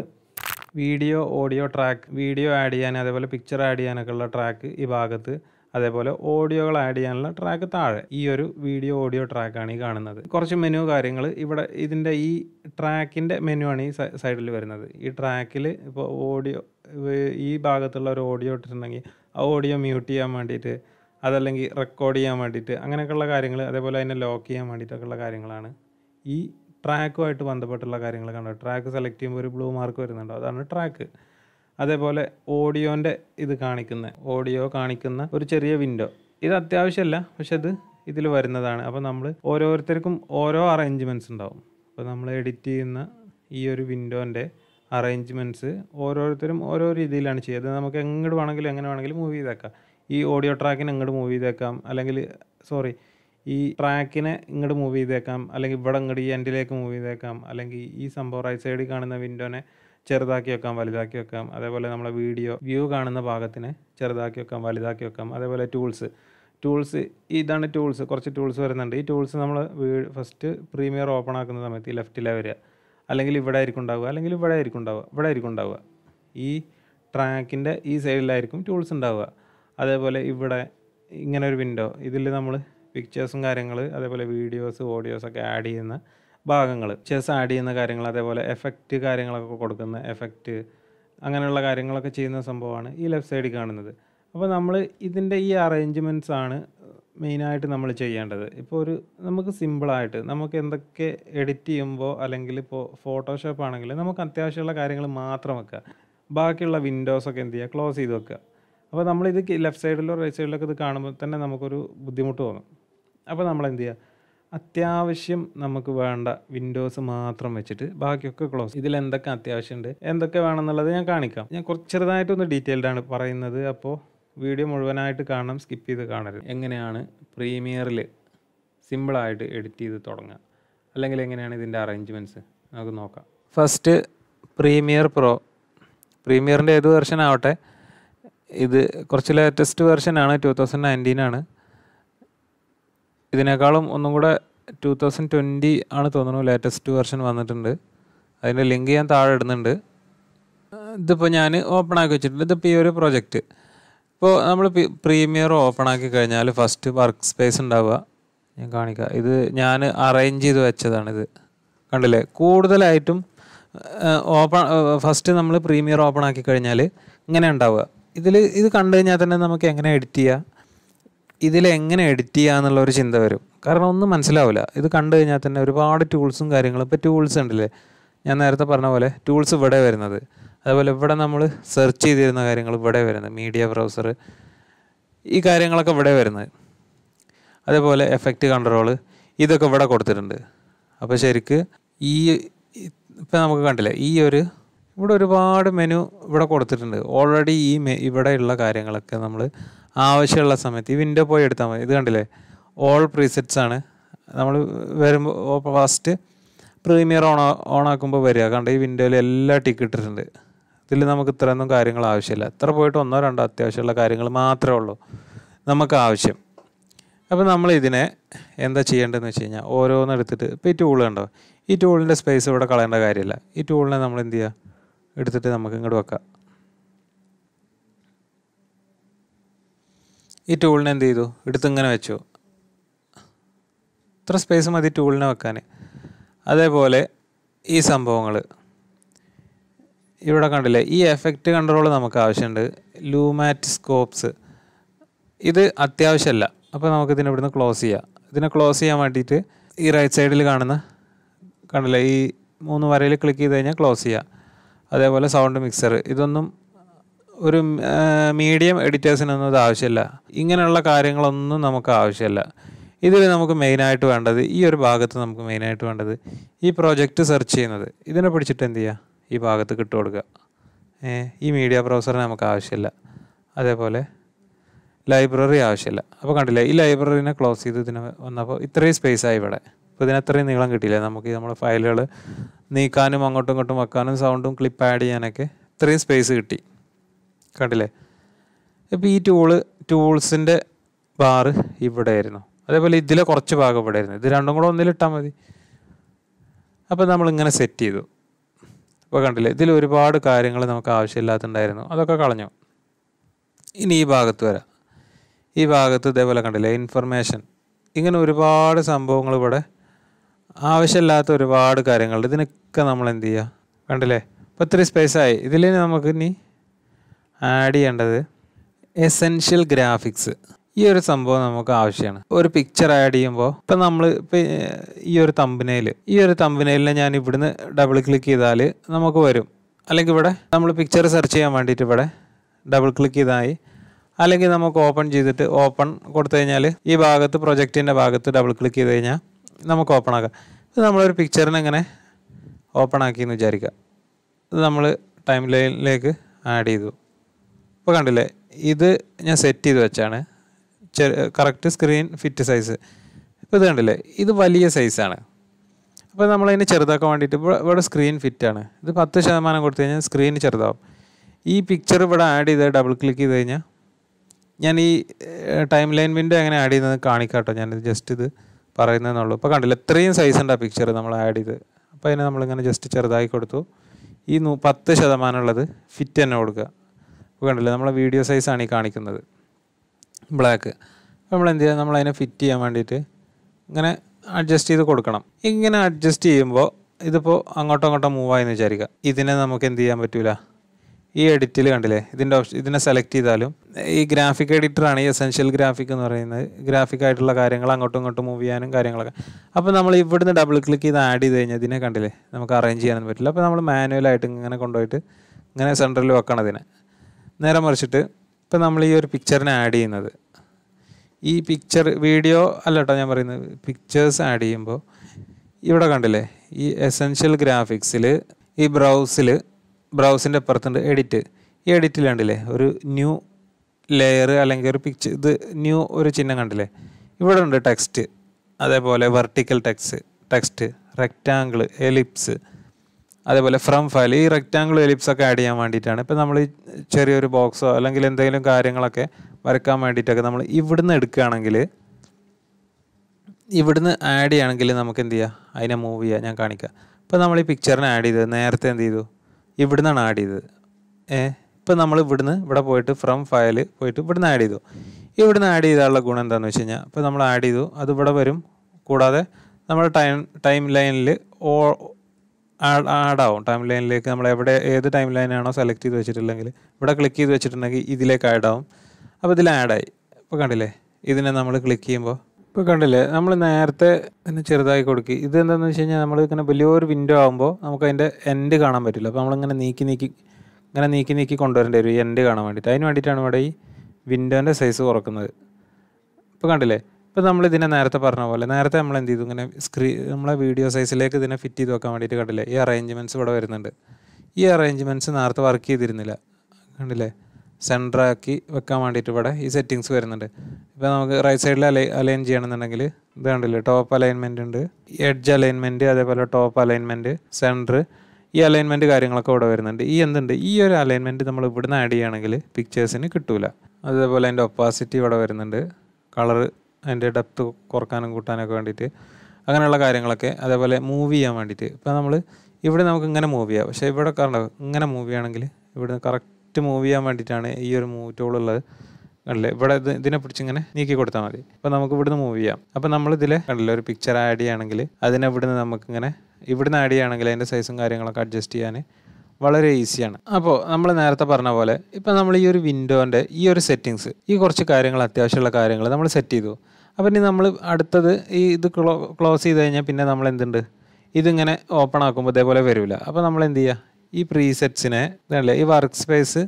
video audio track video add ചെയ്യാൻ അതേപോലെ പിക്ചർ ആഡ് ചെയ്യാനൊക്കെ ഉള്ള ട്രാക്ക് ഈ ഭാഗത്ത് അതേപോലെ ഓഡിയോകൾ ആഡ് ചെയ്യാനുള്ള ട്രാക്ക് താഴെ ഈ ഒരു വീഡിയോ ഓഡിയോ ട്രാക്കാണ് ഈ കാണുന്നത് കുറച്ച് മെനു കാര്യങ്ങൾ ഇവിടെ ഇതിൻ്റെ ഈ ട്രാക്കിൻ്റെ മെനു ആണ് ഈ സൈഡിൽ വരുന്നത് ഈ ട്രാക്കിൽ ഇപ്പോൾ ഓഡിയോ ഈ ഭാഗത്തുള്ള ഒരു ഓഡിയോ ഇട്ടിട്ടുണ്ടെങ്കിൽ ആ ഓഡിയോ മ്യൂട്ട് ചെയ്യാൻ വേണ്ടിയിട്ട് അതല്ലെങ്കിൽ റെക്കോർഡ് ചെയ്യാൻ വേണ്ടിയിട്ട് അങ്ങനെയൊക്കെയുള്ള കാര്യങ്ങൾ അതേപോലെ അതിനെ ലോക്ക് ചെയ്യാൻ വേണ്ടിയിട്ടൊക്കെയുള്ള കാര്യങ്ങളാണ് ഈ ട്രാക്കുമായിട്ട് ബന്ധപ്പെട്ടുള്ള കാര്യങ്ങൾ കണ്ടോ ട്രാക്ക് സെലക്ട് ചെയ്യുമ്പോൾ ഒരു ബ്ലൂ മാർക്ക് വരുന്നുണ്ടോ അതാണ് ട്രാക്ക് അതേപോലെ ഓഡിയോൻ്റെ ഇത് കാണിക്കുന്ന ഓഡിയോ കാണിക്കുന്ന ഒരു ചെറിയ വിൻഡോ ഇത് അത്യാവശ്യമല്ല പക്ഷെ അത് ഇതിൽ വരുന്നതാണ് അപ്പോൾ നമ്മൾ ഓരോരുത്തർക്കും ഓരോ അറേഞ്ച്മെൻറ്റ്സ് ഉണ്ടാവും അപ്പോൾ നമ്മൾ എഡിറ്റ് ചെയ്യുന്ന ഈ ഒരു വിൻഡോൻ്റെ അറേഞ്ച്മെൻറ്റ്സ് ഓരോരുത്തരും ഓരോ രീതിയിലാണ് ചെയ്യുക നമുക്ക് എങ്ങോട്ട് വേണമെങ്കിലും എങ്ങനെ വേണമെങ്കിലും മൂവ് ചെയ്തേക്കാം ഈ ഓഡിയോ ട്രാക്കിന് എങ്ങോട്ട് മൂവ് ചെയ്തേക്കാം അല്ലെങ്കിൽ സോറി ഈ ട്രാക്കിനെ ഇങ്ങോട്ട് മൂവ് ചെയ്തേക്കാം അല്ലെങ്കിൽ ഇവിടെ ഇങ്ങോട്ട് ഈ എൻഡിലേക്ക് മൂവ് ചെയ്തേക്കാം അല്ലെങ്കിൽ ഈ സംഭവം റൈറ്റ് സൈഡിൽ കാണുന്ന വിൻഡോനെ ചെറുതാക്കി വെക്കാം വലുതാക്കി വെക്കാം അതേപോലെ നമ്മളെ വീഡിയോ വ്യൂ കാണുന്ന ഭാഗത്തിനെ ചെറുതാക്കി വെക്കാം വലുതാക്കി വെക്കാം അതേപോലെ ടൂൾസ് ടൂൾസ് ഇതാണ് ടൂൾസ് കുറച്ച് ടൂൾസ് വരുന്നുണ്ട് ഈ ടൂൾസ് നമ്മൾ ഫസ്റ്റ് പ്രീമിയർ ഓപ്പൺ ആക്കുന്ന സമയത്ത് ഈ ലെഫ്റ്റിലെ വരിക അല്ലെങ്കിൽ ഇവിടെ ആയിരിക്കും ഉണ്ടാവുക അല്ലെങ്കിൽ ഇവിടെ ആയിരിക്കും ഉണ്ടാവുക ഇവിടെ ആയിരിക്കും ഉണ്ടാവുക ഈ ട്രാക്കിൻ്റെ ഈ സൈഡിലായിരിക്കും ടൂൾസ് ഉണ്ടാവുക അതേപോലെ ഇവിടെ ഇങ്ങനെ ഒരു വിൻഡോ ഇതിൽ നമ്മൾ പിക്ചേഴ്സും കാര്യങ്ങൾ അതേപോലെ വീഡിയോസ് ഓഡിയോസ് ഒക്കെ ആഡ് ചെയ്യുന്ന ഭാഗങ്ങൾ പിക്ചേഴ്സ് ആഡ് ചെയ്യുന്ന കാര്യങ്ങൾ അതേപോലെ എഫക്റ്റ് കാര്യങ്ങളൊക്കെ കൊടുക്കുന്ന എഫക്റ്റ് അങ്ങനെയുള്ള കാര്യങ്ങളൊക്കെ ചെയ്യുന്ന സംഭവമാണ് ഈ ലെഫ്റ്റ് സൈഡിൽ കാണുന്നത് അപ്പോൾ നമ്മൾ ഇതിൻ്റെ ഈ അറേഞ്ച്മെൻറ്റ്സ് ആണ് മെയിനായിട്ട് നമ്മൾ ചെയ്യേണ്ടത് ഇപ്പോൾ ഒരു നമുക്ക് സിമ്പിളായിട്ട് നമുക്ക് എന്തൊക്കെ എഡിറ്റ് ചെയ്യുമ്പോൾ അല്ലെങ്കിൽ ഇപ്പോൾ ഫോട്ടോഷോപ്പ് ആണെങ്കിൽ നമുക്ക് അത്യാവശ്യമുള്ള കാര്യങ്ങൾ മാത്രം വെക്കുക ബാക്കിയുള്ള വിൻഡോസൊക്കെ എന്ത് ചെയ്യുക ക്ലോസ് ചെയ്ത് വെക്കുക അപ്പോൾ നമ്മളിത് ലെഫ്റ്റ് സൈഡിലോ റൈറ്റ് സൈഡിലൊക്കെ ഇത് കാണുമ്പോൾ തന്നെ നമുക്കൊരു ബുദ്ധിമുട്ട് തോന്നും അപ്പോൾ നമ്മൾ എന്ത് ചെയ്യുക അത്യാവശ്യം നമുക്ക് വേണ്ട വിൻഡോസ് മാത്രം വെച്ചിട്ട് ബാക്കിയൊക്കെ ക്ലോസ് ഇതിൽ എന്തൊക്കെ അത്യാവശ്യമുണ്ട് എന്തൊക്കെ വേണമെന്നുള്ളത് ഞാൻ കാണിക്കാം ഞാൻ കുറച്ച് ചെറുതായിട്ടൊന്ന് ഡീറ്റെയിൽഡാണ് ആണ് പറയുന്നത് അപ്പോൾ വീഡിയോ മുഴുവനായിട്ട് കാണണം സ്കിപ്പ് ചെയ്ത് കാണരുത് എങ്ങനെയാണ് പ്രീമിയറിൽ സിമ്പിളായിട്ട് എഡിറ്റ് ചെയ്ത് തുടങ്ങുക അല്ലെങ്കിൽ എങ്ങനെയാണ് ഇതിൻ്റെ അറേഞ്ച്മെൻറ്റ്സ് നമുക്ക് നോക്കാം ഫസ്റ്റ് പ്രീമിയർ പ്രോ പ്രീമിയറിൻ്റെ ഏത് വെർഷൻ ആവട്ടെ ഇത് കുറച്ച് ലേറ്റസ്റ്റ് വേർഷനാണ് ടു തൗസൻഡ് നയൻറ്റീനാണ് ഇതിനേക്കാളും ഒന്നും കൂടെ ടു തൗസൻഡ് ട്വൻറ്റി ആണ് തോന്നുന്നു ലേറ്റസ്റ്റ് വേർഷൻ വന്നിട്ടുണ്ട് അതിൻ്റെ ലിങ്ക് ഞാൻ താഴെ ഇടുന്നുണ്ട് ഇതിപ്പോൾ ഞാൻ ഓപ്പൺ ആക്കി വെച്ചിട്ടുണ്ട് ഇതിപ്പോൾ ഈ ഒരു പ്രൊജക്റ്റ് ഇപ്പോൾ നമ്മൾ പ്രീമിയർ ഓപ്പൺ ആക്കി കഴിഞ്ഞാൽ ഫസ്റ്റ് വർക്ക് സ്പേസ് ഉണ്ടാവുക ഞാൻ കാണിക്കുക ഇത് ഞാൻ അറേഞ്ച് ചെയ്ത് വെച്ചതാണിത് കണ്ടില്ലേ കൂടുതലായിട്ടും ഓപ്പൺ ഫസ്റ്റ് നമ്മൾ പ്രീമിയർ ഓപ്പൺ ആക്കി കഴിഞ്ഞാൽ ഇങ്ങനെ ഉണ്ടാവുക ഇതിൽ ഇത് കണ്ടു കഴിഞ്ഞാൽ തന്നെ നമുക്ക് എങ്ങനെ എഡിറ്റ് ചെയ്യുക ഇതിലെങ്ങനെ എഡിറ്റ് ചെയ്യുക എന്നുള്ള ഒരു ചിന്ത വരും കാരണം ഒന്നും മനസ്സിലാവില്ല ഇത് കണ്ടു കഴിഞ്ഞാൽ തന്നെ ഒരുപാട് ടൂൾസും കാര്യങ്ങളും ഇപ്പോൾ ടൂൾസ് ഉണ്ടല്ലേ ഞാൻ നേരത്തെ പറഞ്ഞ പോലെ ടൂൾസ് ഇവിടെ വരുന്നത് അതുപോലെ ഇവിടെ നമ്മൾ സെർച്ച് ചെയ്തിരുന്ന കാര്യങ്ങൾ ഇവിടെ വരുന്നത് മീഡിയ ബ്രൗസർ ഈ കാര്യങ്ങളൊക്കെ ഇവിടെ വരുന്നത് അതേപോലെ എഫക്റ്റ് കൺട്രോൾ ഇതൊക്കെ ഇവിടെ കൊടുത്തിട്ടുണ്ട് അപ്പോൾ ശരിക്ക് ഈ ഇപ്പം നമുക്ക് കണ്ടില്ലേ ഈ ഒരു ഇവിടെ ഒരുപാട് മെനു ഇവിടെ കൊടുത്തിട്ടുണ്ട് ഓൾറെഡി ഈ മെ ഇവിടെയുള്ള കാര്യങ്ങളൊക്കെ നമ്മൾ ആവശ്യമുള്ള സമയത്ത് ഈ വിൻഡോ പോയി എടുത്താൽ മതി ഇത് കണ്ടില്ലേ ഓൾ പ്രീസെറ്റ്സ് ആണ് നമ്മൾ വരുമ്പോൾ ഫസ്റ്റ് പ്രീമിയർ ഓൺ ഓൺ ആക്കുമ്പോൾ വരിക കണ്ട ഈ വിൻഡോയിൽ എല്ലാ ടിക്ക് ഇട്ടിട്ടുണ്ട് ഇതിൽ നമുക്ക് ഇത്രയൊന്നും കാര്യങ്ങൾ ആവശ്യമില്ല ഇത്ര പോയിട്ട് ഒന്നോ രണ്ടോ അത്യാവശ്യമുള്ള കാര്യങ്ങൾ മാത്രമേ ഉള്ളൂ നമുക്ക് ആവശ്യം അപ്പോൾ നമ്മൾ ഇതിനെ എന്താ ചെയ്യേണ്ടതെന്ന് വെച്ച് കഴിഞ്ഞാൽ ഓരോന്ന് എടുത്തിട്ട് ഇപ്പോൾ ഈ ടൂൾ കണ്ടോ ഈ ടൂളിൻ്റെ സ്പേസ് ഇവിടെ കളയേണ്ട കാര്യമില്ല ഈ ടൂളിനെ നമ്മൾ എന്ത് ചെയ്യുക എടുത്തിട്ട് നമുക്ക് ഇങ്ങോട്ട് വെക്കാം ഈ ടൂളിനെ എന്ത് ചെയ്തു ഇങ്ങനെ വെച്ചു ഇത്ര സ്പേസ് മതി ടൂളിനെ വെക്കാൻ അതേപോലെ ഈ സംഭവങ്ങൾ ഇവിടെ കണ്ടില്ലേ ഈ എഫക്റ്റ് കൺട്രോൾ നമുക്ക് ആവശ്യമുണ്ട് ലൂമാറ്റ് സ്കോപ്സ് ഇത് അത്യാവശ്യമല്ല അപ്പോൾ നമുക്ക് ഇതിനെ ഇവിടുന്ന് ക്ലോസ് ചെയ്യാം ഇതിനെ ക്ലോസ് ചെയ്യാൻ വേണ്ടിയിട്ട് ഈ റൈറ്റ് സൈഡിൽ കാണുന്ന കണ്ടില്ലേ ഈ മൂന്ന് വരയിൽ ക്ലിക്ക് ചെയ്ത് കഴിഞ്ഞാൽ ക്ലോസ് ചെയ്യാം അതേപോലെ സൗണ്ട് മിക്സർ ഇതൊന്നും ഒരു മീഡിയം എഡിറ്റേഴ്സിനൊന്നും ഇത് ആവശ്യമില്ല ഇങ്ങനെയുള്ള കാര്യങ്ങളൊന്നും നമുക്ക് ആവശ്യമില്ല ഇതിൽ നമുക്ക് മെയിനായിട്ട് വേണ്ടത് ഈ ഒരു ഭാഗത്ത് നമുക്ക് മെയിനായിട്ട് വേണ്ടത് ഈ പ്രോജക്റ്റ് സെർച്ച് ചെയ്യുന്നത് ഇതിനെ പിടിച്ചിട്ട് എന്ത് ചെയ്യുക ഈ ഭാഗത്ത് കിട്ടുകൊടുക്കുക ഈ മീഡിയ ബ്രൗസറിന് നമുക്ക് ആവശ്യമില്ല അതേപോലെ ലൈബ്രറി ആവശ്യമില്ല അപ്പോൾ കണ്ടില്ലേ ഈ ലൈബ്രറിനെ ക്ലോസ് ചെയ്ത് ഇതിനെ വന്നപ്പോൾ ഇത്രയും സ്പേസ് ആയി ഇവിടെ അപ്പോൾ ഇതിനത്രയും നീളം കിട്ടിയില്ല നമുക്ക് നമ്മുടെ ഫയലുകൾ നീക്കാനും അങ്ങോട്ടും ഇങ്ങോട്ടും വെക്കാനും സൗണ്ടും ക്ലിപ്പ് ആഡ് ചെയ്യാനൊക്കെ ഇത്രയും സ്പേസ് കിട്ടി കണ്ടില്ലേ ഇപ്പോൾ ഈ ടൂള് ടൂൾസിൻ്റെ ബാറ് ഇവിടെ ആയിരുന്നു അതേപോലെ ഇതിലെ കുറച്ച് ഭാഗം ഇവിടെ ആയിരുന്നു ഇത് രണ്ടും കൂടെ ഒന്നിലിട്ടാൽ മതി അപ്പോൾ നമ്മളിങ്ങനെ സെറ്റ് ചെയ്തു അപ്പോൾ കണ്ടില്ലേ ഇതിൽ ഒരുപാട് കാര്യങ്ങൾ നമുക്ക് ആവശ്യമില്ലാത്തുണ്ടായിരുന്നു അതൊക്കെ കളഞ്ഞു ഇനി ഈ ഭാഗത്ത് വരാം ഈ ഭാഗത്ത് ഇതേപോലെ കണ്ടില്ലേ ഇൻഫർമേഷൻ ഇങ്ങനെ ഒരുപാട് സംഭവങ്ങൾ ഇവിടെ ആവശ്യമില്ലാത്ത ഒരുപാട് കാര്യങ്ങളുണ്ട് ഇതിനൊക്കെ നമ്മൾ എന്ത് ചെയ്യുക കണ്ടില്ലേ ഇപ്പോൾ ഇത്രയും സ്പേസായി ഇതിൽ നമുക്ക് ഇനി ആഡ് ചെയ്യേണ്ടത് എസെൻഷ്യൽ ഗ്രാഫിക്സ് ഈ ഒരു സംഭവം നമുക്ക് ആവശ്യമാണ് ഒരു പിക്ചർ ആഡ് ചെയ്യുമ്പോൾ ഇപ്പം നമ്മൾ ഇപ്പം ഈ ഒരു തമ്പനയിൽ ഈ ഒരു തമ്പനയിലിനെ ഞാൻ ഇവിടുന്ന് ഡബിൾ ക്ലിക്ക് ചെയ്താൽ നമുക്ക് വരും അല്ലെങ്കിൽ ഇവിടെ നമ്മൾ പിക്ചർ സെർച്ച് ചെയ്യാൻ വേണ്ടിയിട്ട് ഇവിടെ ഡബിൾ ക്ലിക്ക് ചെയ്തായി അല്ലെങ്കിൽ നമുക്ക് ഓപ്പൺ ചെയ്തിട്ട് ഓപ്പൺ കൊടുത്തു കഴിഞ്ഞാൽ ഈ ഭാഗത്ത് പ്രൊജക്റ്റിൻ്റെ ഭാഗത്ത് ഡബിൾ ക്ലിക്ക് ചെയ്ത് കഴിഞ്ഞാൽ നമുക്ക് ഓപ്പൺ ആക്കാം ഇത് നമ്മളൊരു പിക്ചറിനെ എങ്ങനെ ഓപ്പൺ ആക്കി എന്ന് വിചാരിക്കുക ഇത് നമ്മൾ ടൈം ലൈനിലേക്ക് ആഡ് ചെയ്തു ഇപ്പോൾ കണ്ടില്ലേ ഇത് ഞാൻ സെറ്റ് ചെയ്ത് വെച്ചാണ് കറക്റ്റ് സ്ക്രീൻ ഫിറ്റ് സൈസ് ഇപ്പോൾ ഇത് കണ്ടില്ലേ ഇത് വലിയ സൈസാണ് അപ്പോൾ നമ്മൾ അതിനെ ചെറുതാക്കാൻ വേണ്ടിയിട്ട് ഇപ്പോൾ ഇവിടെ സ്ക്രീൻ ഫിറ്റാണ് ഇത് പത്ത് ശതമാനം കൊടുത്തു കഴിഞ്ഞാൽ സ്ക്രീൻ ചെറുതാവും ഈ പിക്ചർ ഇവിടെ ആഡ് ചെയ്ത് ഡബിൾ ക്ലിക്ക് ചെയ്ത് കഴിഞ്ഞാൽ ഞാൻ ഈ ടൈം ലൈൻ വിൻഡോ എങ്ങനെ ആഡ് ചെയ്യുന്നത് കാണിക്കാം കേട്ടോ ഞാനിത് ജസ്റ്റ് ഇത് പറയുന്നതെന്നുള്ളൂ ഇപ്പോൾ കണ്ടില്ല ഇത്രയും സൈസ് ഉണ്ട് ആ പിക്ചർ നമ്മൾ ആഡ് ചെയ്ത് അപ്പോൾ അതിനെ നമ്മളിങ്ങനെ ജസ്റ്റ് ചെറുതായി കൊടുത്തു ഈ നൂ പത്ത് ശതമാനമുള്ളത് ഫിറ്റ് തന്നെ കൊടുക്കുക ഇപ്പോൾ കണ്ടില്ല നമ്മളെ വീഡിയോ സൈസാണ് ഈ കാണിക്കുന്നത് ബ്ലാക്ക് അപ്പോൾ നമ്മൾ എന്ത് ചെയ്യുക നമ്മൾ അതിനെ ഫിറ്റ് ചെയ്യാൻ വേണ്ടിയിട്ട് ഇങ്ങനെ അഡ്ജസ്റ്റ് ചെയ്ത് കൊടുക്കണം ഇങ്ങനെ അഡ്ജസ്റ്റ് ചെയ്യുമ്പോൾ ഇതിപ്പോൾ അങ്ങോട്ടും അങ്ങോട്ടും മൂവ് വിചാരിക്കുക ഇതിനെ നമുക്ക് എന്ത് ചെയ്യാൻ പറ്റൂല ഈ എഡിറ്റിൽ കണ്ടില്ലേ ഇതിൻ്റെ ഓപ്ഷൻ ഇതിനെ സെലക്ട് ചെയ്താലും ഈ ഗ്രാഫിക് എഡിറ്ററാണ് ഈ എസെൻഷ്യൽ ഗ്രാഫിക് എന്ന് പറയുന്നത് ഗ്രാഫിക് ആയിട്ടുള്ള കാര്യങ്ങൾ അങ്ങോട്ടും ഇങ്ങോട്ടും മൂവ് ചെയ്യാനും കാര്യങ്ങളൊക്കെ അപ്പോൾ നമ്മൾ ഇവിടുന്ന് ഡബിൾ ക്ലിക്ക് ചെയ്ത് ആഡ് ചെയ്ത് കഴിഞ്ഞാൽ ഇതിനെ കണ്ടില്ലേ നമുക്ക് അറേഞ്ച് ചെയ്യാനൊന്നും പറ്റില്ല അപ്പോൾ നമ്മൾ മാനുവലായിട്ട് ഇങ്ങനെ കൊണ്ടുപോയിട്ട് ഇങ്ങനെ സെൻറ്ററിൽ വെക്കണം ഇതിനെ നേരെ മറിച്ചിട്ട് ഇപ്പോൾ നമ്മൾ ഈ ഒരു പിക്ചറിനെ ആഡ് ചെയ്യുന്നത് ഈ പിക്ചർ വീഡിയോ അല്ല കേട്ടോ ഞാൻ പറയുന്നത് പിക്ചേഴ്സ് ആഡ് ചെയ്യുമ്പോൾ ഇവിടെ കണ്ടില്ലേ ഈ എസെൻഷ്യൽ ഗ്രാഫിക്സിൽ ഈ ബ്രൗസിൽ ബ്രൗസിൻ്റെ അപ്പുറത്തുണ്ട് എഡിറ്റ് ഈ എഡിറ്റിൽ കണ്ടില്ലേ ഒരു ന്യൂ ലെയർ അല്ലെങ്കിൽ ഒരു പിക്ചർ ഇത് ന്യൂ ഒരു ചിഹ്നം കണ്ടില്ലേ ഇവിടെ ഉണ്ട് ടെക്സ്റ്റ് അതേപോലെ vertical text text rectangle ellipse അതേപോലെ ഫ്രം ഫയൽ ഈ റെക്റ്റാങ്കിൾ എലിപ്സൊക്കെ ആഡ് ചെയ്യാൻ വേണ്ടിയിട്ടാണ് ഇപ്പോൾ നമ്മൾ ചെറിയൊരു ബോക്സോ അല്ലെങ്കിൽ എന്തെങ്കിലും കാര്യങ്ങളൊക്കെ വരക്കാൻ വേണ്ടിയിട്ടൊക്കെ നമ്മൾ ഇവിടുന്ന് എടുക്കുകയാണെങ്കിൽ ഇവിടുന്ന് ആഡ് ചെയ്യുകയാണെങ്കിൽ നമുക്ക് എന്ത് ചെയ്യാം അതിനെ മൂവ് ചെയ്യുക ഞാൻ കാണിക്കാം ഇപ്പോൾ നമ്മൾ ഈ പിക്ചറിനെ ആഡ് ചെയ്തത് നേരത്തെ എന്ത് ചെയ്തു ഇവിടുന്നാണ് ആഡ് ചെയ്തത് ഏ ഇപ്പം നമ്മൾ ഇവിടുന്ന് ഇവിടെ പോയിട്ട് ഫ്രം ഫയൽ പോയിട്ട് ഇവിടുന്ന് ആഡ് ചെയ്തു ഇവിടുന്ന് ആഡ് ചെയ്താലുള്ള ഗുണം എന്താണെന്ന് വെച്ച് കഴിഞ്ഞാൽ ഇപ്പം നമ്മൾ ആഡ് ചെയ്തു അത് ഇവിടെ വരും കൂടാതെ നമ്മുടെ ടൈം ടൈം ലൈനിൽ ഓ ആഡ് ആവും ടൈം ലൈനിലേക്ക് നമ്മൾ എവിടെ ഏത് ടൈം ലൈനാണോ സെലക്ട് ചെയ്ത് വെച്ചിട്ടുണ്ടെങ്കിൽ ഇവിടെ ക്ലിക്ക് ചെയ്ത് വെച്ചിട്ടുണ്ടെങ്കിൽ ഇതിലേക്ക് ആഡ് ആവും അപ്പോൾ ഇതിൽ ആഡായി ഇപ്പോൾ കണ്ടില്ലേ ഇതിനെ നമ്മൾ ക്ലിക്ക് ചെയ്യുമ്പോൾ ഇപ്പോൾ കണ്ടില്ലേ നമ്മൾ നേരത്തെ ഇങ്ങനെ ചെറുതായി കൊടുക്കി ഇത് എന്താണെന്ന് വെച്ച് കഴിഞ്ഞാൽ നമ്മൾ ഇങ്ങനെ വലിയൊരു വിൻഡോ ആകുമ്പോൾ നമുക്ക് അതിൻ്റെ എൻഡ് കാണാൻ പറ്റില്ല അപ്പോൾ നമ്മളിങ്ങനെ നീക്കി നീക്കി ഇങ്ങനെ നീക്കി നീക്കി കൊണ്ടുവരേണ്ടി വരും ഈ എൻഡ് കാണാൻ വേണ്ടിയിട്ട് അതിന് വേണ്ടിയിട്ടാണ് ഇവിടെ ഈ വിൻഡോൻ്റെ സൈസ് കുറക്കുന്നത് ഇപ്പോൾ കണ്ടില്ലേ ഇപ്പോൾ നമ്മൾ ഇതിനെ നേരത്തെ പറഞ്ഞ പോലെ നേരത്തെ നമ്മൾ എന്ത് ചെയ്തു ഇങ്ങനെ സ്ക്രീ നമ്മളെ വീഡിയോ സൈസിലേക്ക് ഇതിനെ ഫിറ്റ് ചെയ്ത് വെക്കാൻ വേണ്ടിയിട്ട് കണ്ടില്ലേ ഈ അറേഞ്ച്മെൻറ്റ്സ് ഇവിടെ വരുന്നുണ്ട് ഈ അറേഞ്ച്മെൻറ്റ്സ് നേരത്തെ വർക്ക് ചെയ്തിരുന്നില്ല കണ്ടില്ലേ സെൻറ്ററാക്കി വെക്കാൻ വേണ്ടിയിട്ട് ഇവിടെ ഈ സെറ്റിങ്സ് വരുന്നുണ്ട് ഇപ്പോൾ നമുക്ക് റൈറ്റ് സൈഡിൽ അലൈ അലൈൻ ചെയ്യണമെന്നുണ്ടെങ്കിൽ ഇത് കണ്ടില്ലേ ടോപ്പ് അലൈൻമെൻറ്റ് ഉണ്ട് എഡ്ജ് അലൈൻമെൻറ്റ് അതേപോലെ ടോപ്പ് അലൈൻമെൻറ്റ് സെൻറ്റർ ഈ അലൈൻമെൻറ്റ് കാര്യങ്ങളൊക്കെ ഇവിടെ വരുന്നുണ്ട് ഈ എന്തുണ്ട് ഈ ഒരു അലൈൻമെൻറ്റ് നമ്മൾ ഇവിടുന്ന് ആഡ് ചെയ്യുകയാണെങ്കിൽ പിക്ചേഴ്സിന് കിട്ടൂല അതേപോലെ അതിൻ്റെ ഒപ്പാസിറ്റി ഇവിടെ വരുന്നുണ്ട് കളർ അതിൻ്റെ ഡെപ്ത് കുറക്കാനും കൂട്ടാനൊക്കെ വേണ്ടിയിട്ട് അങ്ങനെയുള്ള കാര്യങ്ങളൊക്കെ അതേപോലെ മൂവ് ചെയ്യാൻ വേണ്ടിയിട്ട് ഇപ്പോൾ നമ്മൾ ഇവിടെ നമുക്ക് ഇങ്ങനെ മൂവ് ചെയ്യാം പക്ഷേ ഇവിടെ കാരണം ഇങ്ങനെ മൂവ് ചെയ്യുകയാണെങ്കിൽ ഇവിടുന്ന് കറക്റ്റ് കറക്റ്റ് മൂവ് ചെയ്യാൻ വേണ്ടിയിട്ടാണ് ഈ ഒരു മൂവ് ടൂൾ ഉള്ളത് കണ്ടില്ലേ ഇവിടെ ഇതിനെ ഇതിനെ പിടിച്ചിങ്ങനെ നീക്കി കൊടുത്താൽ മതി അപ്പോൾ നമുക്ക് ഇവിടുന്ന് മൂവ് ചെയ്യാം അപ്പോൾ നമ്മൾ ഇതിൽ കണ്ടില്ലേ ഒരു പിക്ചർ ആഡ് ചെയ്യുകയാണെങ്കിൽ അതിനെ ഇവിടുന്ന് നമുക്കിങ്ങനെ ഇവിടുന്ന് ആഡ് ചെയ്യുകയാണെങ്കിൽ അതിൻ്റെ സൈസും കാര്യങ്ങളൊക്കെ അഡ്ജസ്റ്റ് ചെയ്യാൻ വളരെ ഈസിയാണ് അപ്പോൾ നമ്മൾ നേരത്തെ പറഞ്ഞ പോലെ ഇപ്പോൾ നമ്മൾ ഈ ഒരു വിൻഡോൻ്റെ ഈ ഒരു സെറ്റിങ്സ് ഈ കുറച്ച് കാര്യങ്ങൾ അത്യാവശ്യമുള്ള കാര്യങ്ങൾ നമ്മൾ സെറ്റ് ചെയ്തു അപ്പം ഇനി നമ്മൾ അടുത്തത് ഈ ഇത് ക്ലോസ് ചെയ്ത് കഴിഞ്ഞാൽ പിന്നെ നമ്മൾ എന്തുണ്ട് ഇതിങ്ങനെ ഓപ്പൺ ആക്കുമ്പോൾ ഇതേപോലെ വരില്ല അപ്പോൾ നമ്മൾ എന്ത് ചെയ്യുക ഈ പ്രീസെറ്റ്സിനെ അല്ലേ ഈ വർക്ക് സ്പേസ്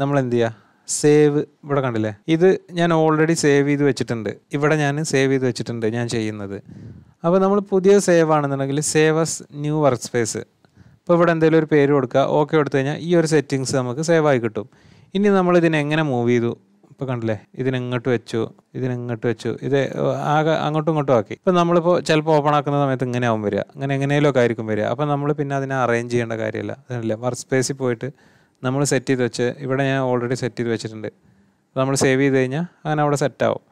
നമ്മൾ എന്ത് ചെയ്യുക സേവ് ഇവിടെ കണ്ടില്ലേ ഇത് ഞാൻ ഓൾറെഡി സേവ് ചെയ്ത് വെച്ചിട്ടുണ്ട് ഇവിടെ ഞാൻ സേവ് ചെയ്ത് വെച്ചിട്ടുണ്ട് ഞാൻ ചെയ്യുന്നത് അപ്പോൾ നമ്മൾ പുതിയ സേവ് ആണെന്നുണ്ടെങ്കിൽ save as new workspace ഇപ്പോൾ ഇവിടെ എന്തെങ്കിലും ഒരു പേര് കൊടുക്കുക ഓക്കെ കൊടുത്തു കഴിഞ്ഞാൽ ഈ ഒരു സെറ്റിങ്സ് നമുക്ക് സേവ് ആയി കിട്ടും ഇനി നമ്മൾ ഇതിനെ എങ്ങനെ മൂവ് ചെയ്തു ഇപ്പോൾ കണ്ടില്ലേ ഇതിനെങ്ങോട്ട് വെച്ചു ഇതിനെങ്ങോട്ട് വെച്ചു ഇത് ആകെ അങ്ങോട്ടും ഇങ്ങോട്ടും ആക്കി ഇപ്പോൾ നമ്മളിപ്പോൾ ചിലപ്പോൾ ഓപ്പൺ ആക്കുന്ന സമയത്ത് ഇങ്ങനെ ആവും വരിക അങ്ങനെ എങ്ങനെയൊക്കെ ആയിരിക്കും വരിക അപ്പോൾ നമ്മൾ പിന്നെ അതിനെ അറേഞ്ച് ചെയ്യേണ്ട കാര്യമില്ല അതല്ല വർക്ക് സ്പേസിൽ പോയിട്ട് നമ്മൾ സെറ്റ് ചെയ്ത് വെച്ച് ഇവിടെ ഞാൻ ഓൾറെഡി സെറ്റ് ചെയ്ത് വെച്ചിട്ടുണ്ട് നമ്മൾ സേവ് ചെയ്ത് കഴിഞ്ഞാൽ അങ്ങനെ അവിടെ സെറ്റാവും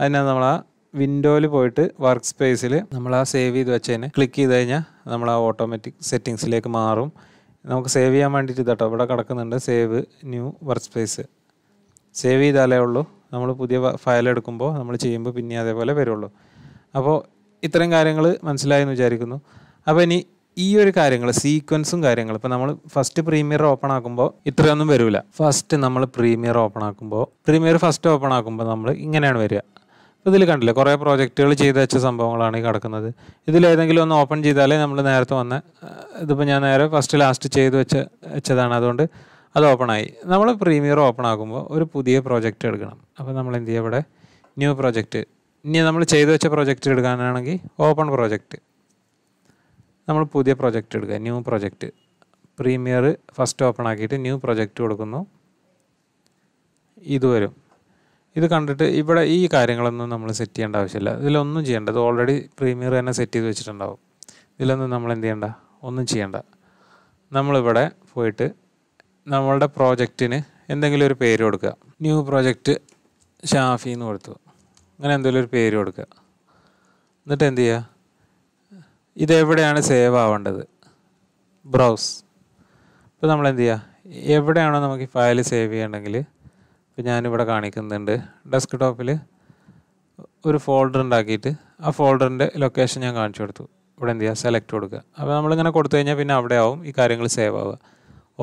അതിനെ നമ്മൾ ആ വിൻഡോയിൽ പോയിട്ട് വർക്ക് സ്പേസിൽ നമ്മൾ ആ സേവ് ചെയ്ത് വെച്ചതിന് ക്ലിക്ക് ചെയ്ത് കഴിഞ്ഞാൽ നമ്മൾ ആ ഓട്ടോമാറ്റിക് സെറ്റിങ്സിലേക്ക് മാറും നമുക്ക് സേവ് ചെയ്യാൻ വേണ്ടിയിട്ട് ഇതാട്ടോ ഇവിടെ കിടക്കുന്നുണ്ട് save new workspace save ചെയ്താലേ ഉള്ളൂ നമ്മൾ പുതിയ ഫയൽ എടുക്കുമ്പോൾ നമ്മൾ ചെയ്യുമ്പോൾ പിന്നെ അതേപോലെ വരുള്ളൂ അപ്പോൾ ഇത്തരം കാര്യങ്ങൾ മനസ്സിലായെന്ന് വിചാരിക്കുന്നു അപ്പോൾ ഇനി ഈ ഒരു കാര്യങ്ങൾ സീക്വൻസും കാര്യങ്ങൾ ഇപ്പോൾ നമ്മൾ ഫസ്റ്റ് പ്രീമിയർ ഓപ്പൺ ആക്കുമ്പോൾ ഇത്രയൊന്നും വരില്ല ഫസ്റ്റ് നമ്മൾ പ്രീമിയർ ഓപ്പൺ ആക്കുമ്പോൾ പ്രീമിയർ ഫസ്റ്റ് ഓപ്പൺ ആക്കുമ്പോൾ നമ്മൾ ഇങ്ങനെയാണ് വരിക ഇതിൽ കണ്ടില്ലേ കുറേ പ്രോജക്റ്റുകൾ ചെയ്ത് വെച്ച സംഭവങ്ങളാണ് ഈ കിടക്കുന്നത് ഇതിലേതെങ്കിലും ഒന്ന് ഓപ്പൺ ചെയ്താലേ നമ്മൾ നേരത്തെ വന്ന ഇതിപ്പോൾ ഞാൻ നേരെ ഫസ്റ്റ് ലാസ്റ്റ് ചെയ്ത് വെച്ച വെച്ചതാണ് അതുകൊണ്ട് അത് ഓപ്പണായി നമ്മൾ പ്രീമിയർ ഓപ്പൺ ആകുമ്പോൾ ഒരു പുതിയ പ്രോജക്റ്റ് എടുക്കണം അപ്പോൾ നമ്മൾ എന്ത് ചെയ്യുക ഇവിടെ ന്യൂ പ്രോജക്റ്റ് ഇനി നമ്മൾ ചെയ്തു വെച്ച പ്രോജക്റ്റ് എടുക്കാനാണെങ്കിൽ ഓപ്പൺ പ്രോജക്റ്റ് നമ്മൾ പുതിയ പ്രോജക്റ്റ് എടുക്കുക new project Premiere first open ആക്കിയിട്ട് ന്യൂ പ്രോജക്റ്റ് കൊടുക്കുന്നു ഇത് വരും ഇത് കണ്ടിട്ട് ഇവിടെ ഈ കാര്യങ്ങളൊന്നും നമ്മൾ സെറ്റ് ചെയ്യേണ്ട ആവശ്യമില്ല ഇതിലൊന്നും ചെയ്യേണ്ട ഇത് ഓൾറെഡി പ്രീമിയർ തന്നെ സെറ്റ് ചെയ്ത് വെച്ചിട്ടുണ്ടാവും ഇതിലൊന്നും നമ്മൾ എന്ത് ചെയ്യേണ്ട ഒന്നും ചെയ്യേണ്ട നമ്മളിവിടെ പോയിട്ട് നമ്മളുടെ പ്രോജക്റ്റിന് എന്തെങ്കിലും ഒരു പേര് കൊടുക്കുക ന്യൂ പ്രോജക്റ്റ് ഷാഫി എന്ന് കൊടുത്തു അങ്ങനെ എന്തെങ്കിലും ഒരു പേര് കൊടുക്കുക എന്നിട്ട് എന്ത് ചെയ്യുക ഇതെവിടെയാണ് സേവ് ആവേണ്ടത് ബ്രൗസ് ഇപ്പോൾ നമ്മൾ എന്ത് ചെയ്യുക എവിടെയാണോ നമുക്ക് ഈ ഫയൽ സേവ് ചെയ്യണമെങ്കിൽ ഇപ്പോൾ ഞാനിവിടെ കാണിക്കുന്നുണ്ട് ഡെസ്ക് ടോപ്പിൽ ഒരു ഫോൾഡർ ഉണ്ടാക്കിയിട്ട് ആ ഫോൾഡറിൻ്റെ ലൊക്കേഷൻ ഞാൻ കാണിച്ചു കൊടുത്തു ഇവിടെ എന്ത് ചെയ്യുക സെലക്ട് കൊടുക്കുക അപ്പോൾ നമ്മളിങ്ങനെ കൊടുത്തു കഴിഞ്ഞാൽ പിന്നെ അവിടെ ആവും ഈ കാര്യങ്ങൾ സേവ് ആവുക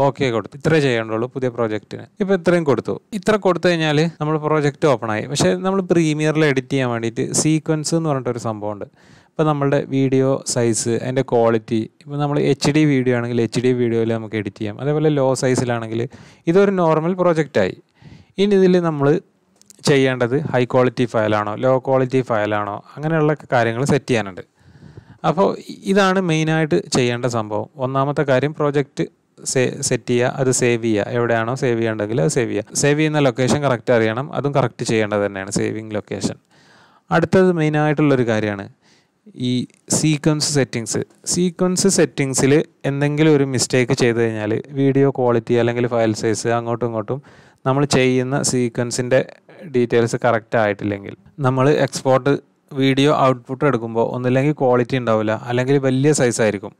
ഓക്കെ കൊടുത്തു ഇത്രേ ചെയ്യണ്ടുള്ളൂ പുതിയ പ്രോജക്റ്റിന് ഇപ്പൊ ഇത്രയും കൊടുത്തു ഇത്ര കൊടുത്തു കഴിഞ്ഞാൽ നമ്മൾ പ്രോജക്റ്റ് ഓപ്പൺ ആയി പക്ഷെ നമ്മൾ പ്രീമിയറിൽ എഡിറ്റ് ചെയ്യാൻ വേണ്ടിയിട്ട് സീക്വൻസ് എന്ന് സംഭവം സംഭവമുണ്ട് ഇപ്പോൾ നമ്മുടെ വീഡിയോ സൈസ് അതിൻ്റെ ക്വാളിറ്റി ഇപ്പൊ നമ്മൾ എച്ച് ഡി വീഡിയോ ആണെങ്കിൽ എച്ച് ഡി വീഡിയോയിൽ നമുക്ക് എഡിറ്റ് ചെയ്യാം അതേപോലെ ലോ സൈസിലാണെങ്കിൽ ഇതൊരു നോർമൽ പ്രോജക്റ്റായി ഇനി ഇതിൽ നമ്മൾ ചെയ്യേണ്ടത് ഹൈ ക്വാളിറ്റി ഫയലാണോ ലോ ക്വാളിറ്റി ഫയലാണോ അങ്ങനെയുള്ള കാര്യങ്ങൾ സെറ്റ് ചെയ്യാനുണ്ട് അപ്പോൾ ഇതാണ് മെയിനായിട്ട് ചെയ്യേണ്ട സംഭവം ഒന്നാമത്തെ കാര്യം പ്രോജക്റ്റ് സെറ്റ് ചെയ്യുക അത് സേവ് ചെയ്യുക എവിടെയാണോ സേവ് ചെയ്യേണ്ടതെങ്കിൽ അത് സേവ് ചെയ്യുക സേവ് ചെയ്യുന്ന ലൊക്കേഷൻ കറക്റ്റ് അറിയണം അതും കറക്റ്റ് ചെയ്യേണ്ടത് തന്നെയാണ് സേവിങ് ലൊക്കേഷൻ അടുത്തത് മെയിനായിട്ടുള്ളൊരു കാര്യമാണ് ഈ സീക്വൻസ് സെറ്റിങ്സ് സീക്വൻസ് സെറ്റിങ്സിൽ എന്തെങ്കിലും ഒരു മിസ്റ്റേക്ക് ചെയ്ത് കഴിഞ്ഞാൽ വീഡിയോ ക്വാളിറ്റി അല്ലെങ്കിൽ ഫയൽ സൈസ് അങ്ങോട്ടും ഇങ്ങോട്ടും നമ്മൾ ചെയ്യുന്ന സീക്വൻസിൻ്റെ ഡീറ്റെയിൽസ് കറക്റ്റ് ആയിട്ടില്ലെങ്കിൽ നമ്മൾ എക്സ്പോർട്ട് വീഡിയോ ഔട്ട്പുട്ട് എടുക്കുമ്പോൾ ഒന്നില്ലെങ്കിൽ ക്വാളിറ്റി ഉണ്ടാവില്ല അല്ലെങ്കിൽ വലിയ സൈസായിരിക്കും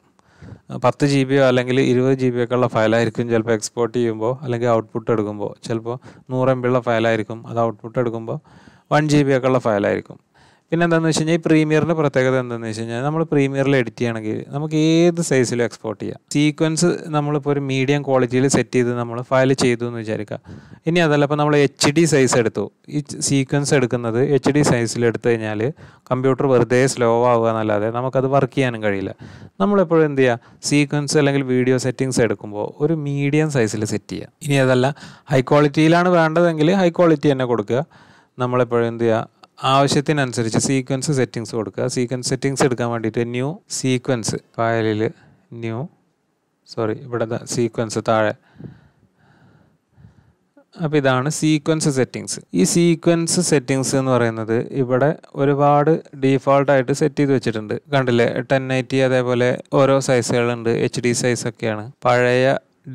പത്ത് ജി ബിയോ അല്ലെങ്കിൽ ഇരുപത് ജി ബിയോ ഒക്കെ ഉള്ള ഫയലായിരിക്കും ചിലപ്പോൾ എക്സ്പോർട്ട് ചെയ്യുമ്പോൾ അല്ലെങ്കിൽ ഔട്ട്പുട്ട് എടുക്കുമ്പോൾ ചിലപ്പോൾ നൂറ് എം ബി ഉള്ള ഫയലായിരിക്കും അത് ഔട്ട്പുട്ട് എടുക്കുമ്പോൾ വൺ ജി ബി ഒക്കെ ഉള്ള ഫയലായിരിക്കും പിന്നെ എന്താണെന്ന് വെച്ച് കഴിഞ്ഞാൽ ഈ പ്രീമിയറിൻ്റെ പ്രത്യേകത എന്താണെന്ന് വെച്ച് കഴിഞ്ഞാൽ നമ്മൾ പ്രീമിയറിൽ എഡിറ്റ് ചെയ്യണമെങ്കിൽ നമുക്ക് ഏത് സൈസിലും എക്സ്പോർട്ട് ചെയ്യാം സീക്വൻസ് നമ്മളിപ്പോൾ ഒരു മീഡിയം ക്വാളിറ്റിയിൽ സെറ്റ് ചെയ്ത് നമ്മൾ ഫയൽ ചെയ്തു എന്ന് വിചാരിക്കുക ഇനി അതല്ല ഇപ്പോൾ നമ്മൾ എച്ച് ഡി സൈസ് എടുത്തു ഈ സീക്വൻസ് എടുക്കുന്നത് എച്ച് ഡി സൈസിൽ എടുത്തു കഴിഞ്ഞാൽ കമ്പ്യൂട്ടർ വെറുതെ സ്ലോ ആവുക എന്നല്ലാതെ നമുക്കത് വർക്ക് ചെയ്യാനും കഴിയില്ല നമ്മളെപ്പോഴും എന്ത് ചെയ്യുക സീക്വൻസ് അല്ലെങ്കിൽ വീഡിയോ സെറ്റിങ്സ് എടുക്കുമ്പോൾ ഒരു മീഡിയം സൈസിൽ സെറ്റ് ചെയ്യുക ഇനി അതല്ല ഹൈ ക്വാളിറ്റിയിലാണ് വേണ്ടതെങ്കിൽ ഹൈ ക്വാളിറ്റി തന്നെ കൊടുക്കുക നമ്മളെപ്പോഴും എന്ത് ചെയ്യുക ആവശ്യത്തിനനുസരിച്ച് സീക്വൻസ് സെറ്റിങ്സ് കൊടുക്കുക സീക്വൻസ് സെറ്റിങ്സ് എടുക്കാൻ വേണ്ടിയിട്ട് ന്യൂ സീക്വൻസ് ഫയലിൽ ന്യൂ സോറി ഇവിടെ സീക്വൻസ് താഴെ അപ്പോൾ ഇതാണ് സീക്വൻസ് സെറ്റിങ്സ് ഈ സീക്വൻസ് സെറ്റിങ്സ് എന്ന് പറയുന്നത് ഇവിടെ ഒരുപാട് ഡീഫോൾട്ടായിട്ട് സെറ്റ് ചെയ്ത് വെച്ചിട്ടുണ്ട് കണ്ടില്ലേ ടെൻ അതേപോലെ ഓരോ സൈസുകളുണ്ട് എച്ച് ഡി സൈസൊക്കെയാണ് പഴയ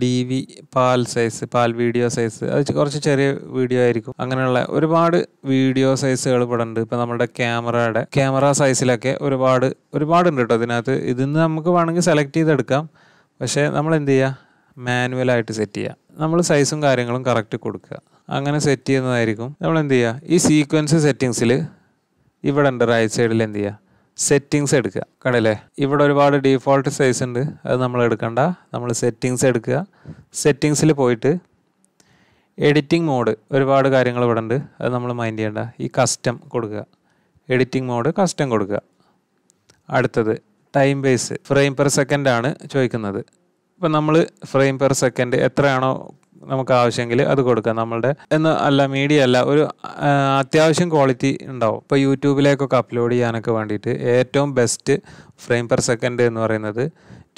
D V PAL size PAL video size അത് കുറച്ച് ചെറിയ വീഡിയോ ആയിരിക്കും അങ്ങനെയുള്ള ഒരുപാട് വീഡിയോ സൈസുകൾ ഇവിടെ ഉണ്ട് ഇപ്പം നമ്മുടെ ക്യാമറയുടെ ക്യാമറ സൈസിലൊക്കെ ഒരുപാട് ഒരുപാടുണ്ട് കേട്ടോ അതിനകത്ത് ഇതിൽ നിന്ന് നമുക്ക് വേണമെങ്കിൽ സെലക്ട് ചെയ്തെടുക്കാം പക്ഷേ നമ്മൾ എന്ത് ചെയ്യുക മാനുവലായിട്ട് സെറ്റ് ചെയ്യുക നമ്മൾ സൈസും കാര്യങ്ങളും കറക്റ്റ് കൊടുക്കുക അങ്ങനെ സെറ്റ് ചെയ്യുന്നതായിരിക്കും നമ്മൾ എന്ത് ചെയ്യുക ഈ സീക്വൻസ് സെറ്റിങ്സിൽ ഇവിടെ ഉണ്ട് റൈറ്റ് സൈഡിൽ എന്ത് ചെയ്യുക സെറ്റിങ്സ് എടുക്കുക കണ്ടില്ലേ ഇവിടെ ഒരുപാട് ഡീഫോൾട്ട് സൈസ് ഉണ്ട് അത് നമ്മൾ എടുക്കണ്ട നമ്മൾ സെറ്റിങ്സ് എടുക്കുക സെറ്റിങ്സിൽ പോയിട്ട് എഡിറ്റിംഗ് മോഡ് ഒരുപാട് കാര്യങ്ങൾ ഇവിടെ ഉണ്ട് അത് നമ്മൾ മൈൻഡ് ചെയ്യേണ്ട ഈ കസ്റ്റം കൊടുക്കുക എഡിറ്റിംഗ് മോഡ് കസ്റ്റം കൊടുക്കുക അടുത്തത് time base frame per second ആണ് ചോദിക്കുന്നത് ഇപ്പം നമ്മൾ ഫ്രെയിം പെർ സെക്കൻഡ് എത്രയാണോ നമുക്ക് ആവശ്യമെങ്കിൽ അത് കൊടുക്കാം നമ്മളുടെ എന്ന് അല്ല മീഡിയ അല്ല ഒരു അത്യാവശ്യം ക്വാളിറ്റി ഉണ്ടാവും ഇപ്പോൾ യൂട്യൂബിലേക്കൊക്കെ അപ്ലോഡ് ചെയ്യാനൊക്കെ വേണ്ടിയിട്ട് ഏറ്റവും ബെസ്റ്റ് ഫ്രെയിം പെർ സെക്കൻഡ് എന്ന് പറയുന്നത്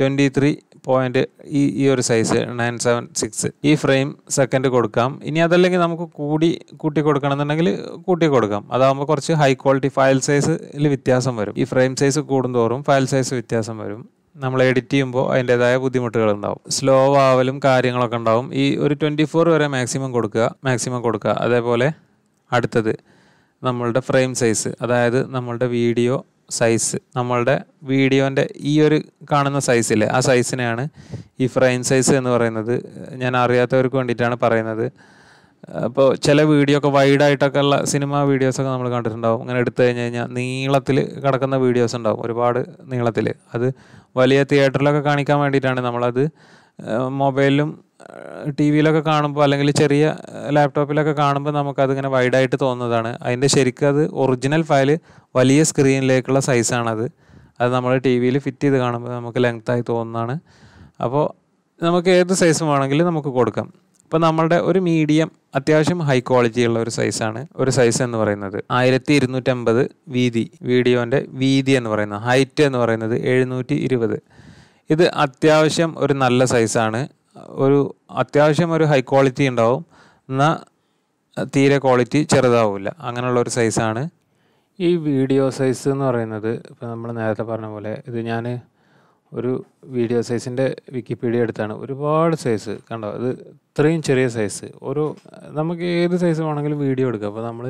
ട്വൻറ്റി ത്രീ പോയിൻറ്റ് ഈ ഈ ഒരു സൈസ് നയൻ സെവൻ സിക്സ് ഈ ഫ്രെയിം സെക്കൻഡ് കൊടുക്കാം ഇനി അതല്ലെങ്കിൽ നമുക്ക് കൂടി കൂട്ടി കൊടുക്കണമെന്നുണ്ടെങ്കിൽ കൂട്ടി കൊടുക്കാം അതാകുമ്പോൾ കുറച്ച് ഹൈ ക്വാളിറ്റി ഫയൽ സൈസിൽ വ്യത്യാസം വരും ഈ ഫ്രെയിം സൈസ് കൂടുന്തോറും ഫയൽ സൈസ് വ്യത്യാസം വരും നമ്മൾ എഡിറ്റ് ചെയ്യുമ്പോൾ അതിൻ്റെതായ ബുദ്ധിമുട്ടുകൾ ഉണ്ടാവും സ്ലോ ആവലും കാര്യങ്ങളൊക്കെ ഉണ്ടാവും ഈ ഒരു ട്വൻറ്റി ഫോർ വരെ മാക്സിമം കൊടുക്കുക മാക്സിമം കൊടുക്കുക അതേപോലെ അടുത്തത് നമ്മളുടെ ഫ്രെയിം സൈസ് അതായത് നമ്മളുടെ വീഡിയോ സൈസ് നമ്മളുടെ വീഡിയോൻ്റെ ഈ ഒരു കാണുന്ന സൈസില് ആ സൈസിനെയാണ് ഈ ഫ്രെയിം സൈസ് എന്ന് പറയുന്നത് ഞാൻ അറിയാത്തവർക്ക് വേണ്ടിയിട്ടാണ് പറയുന്നത് അപ്പോൾ ചില വീഡിയോ ഒക്കെ വൈഡായിട്ടൊക്കെ ഉള്ള സിനിമ വീഡിയോസൊക്കെ നമ്മൾ കണ്ടിട്ടുണ്ടാവും അങ്ങനെ എടുത്തു കഴിഞ്ഞ് കഴിഞ്ഞാൽ നീളത്തിൽ കിടക്കുന്ന വീഡിയോസ് ഉണ്ടാവും ഒരുപാട് നീളത്തിൽ അത് വലിയ തിയേറ്ററിലൊക്കെ കാണിക്കാൻ വേണ്ടിയിട്ടാണ് നമ്മളത് മൊബൈലിലും ടി വിയിലൊക്കെ കാണുമ്പോൾ അല്ലെങ്കിൽ ചെറിയ ലാപ്ടോപ്പിലൊക്കെ കാണുമ്പോൾ നമുക്കതിങ്ങനെ വൈഡായിട്ട് തോന്നുന്നതാണ് അതിൻ്റെ ശരിക്കും അത് ഒറിജിനൽ ഫയൽ വലിയ സ്ക്രീനിലേക്കുള്ള സൈസാണത് അത് നമ്മൾ ടി വിയിൽ ഫിറ്റ് ചെയ്ത് കാണുമ്പോൾ നമുക്ക് ലെങ്ത്തായി തോന്നുന്നതാണ് അപ്പോൾ നമുക്ക് ഏത് സൈസ് വേണമെങ്കിലും നമുക്ക് കൊടുക്കാം ഇപ്പോൾ നമ്മളുടെ ഒരു മീഡിയം അത്യാവശ്യം ഹൈ ക്വാളിറ്റിയുള്ള ഒരു സൈസാണ് ഒരു സൈസ് എന്ന് പറയുന്നത് ആയിരത്തി ഇരുന്നൂറ്റമ്പത് വീതി വീഡിയോൻ്റെ വീതി എന്ന് പറയുന്നത് ഹൈറ്റ് എന്ന് പറയുന്നത് എഴുന്നൂറ്റി ഇരുപത് ഇത് അത്യാവശ്യം ഒരു നല്ല സൈസാണ് ഒരു അത്യാവശ്യം ഒരു ഹൈ ക്വാളിറ്റി ഉണ്ടാവും എന്നാൽ തീരെ ക്വാളിറ്റി ചെറുതാവില്ല അങ്ങനെയുള്ള ഒരു സൈസാണ് ഈ വീഡിയോ സൈസ് എന്ന് പറയുന്നത് ഇപ്പോൾ നമ്മൾ നേരത്തെ പറഞ്ഞ പോലെ ഇത് ഞാൻ ഒരു വീഡിയോ സൈസിൻ്റെ വിക്കിപീഡിയ എടുത്താണ് ഒരുപാട് സൈസ് കണ്ടോ ഇത് ഇത്രയും ചെറിയ സൈസ് ഓരോ നമുക്ക് ഏത് സൈസ് വേണമെങ്കിലും വീഡിയോ എടുക്കാം അപ്പോൾ നമ്മൾ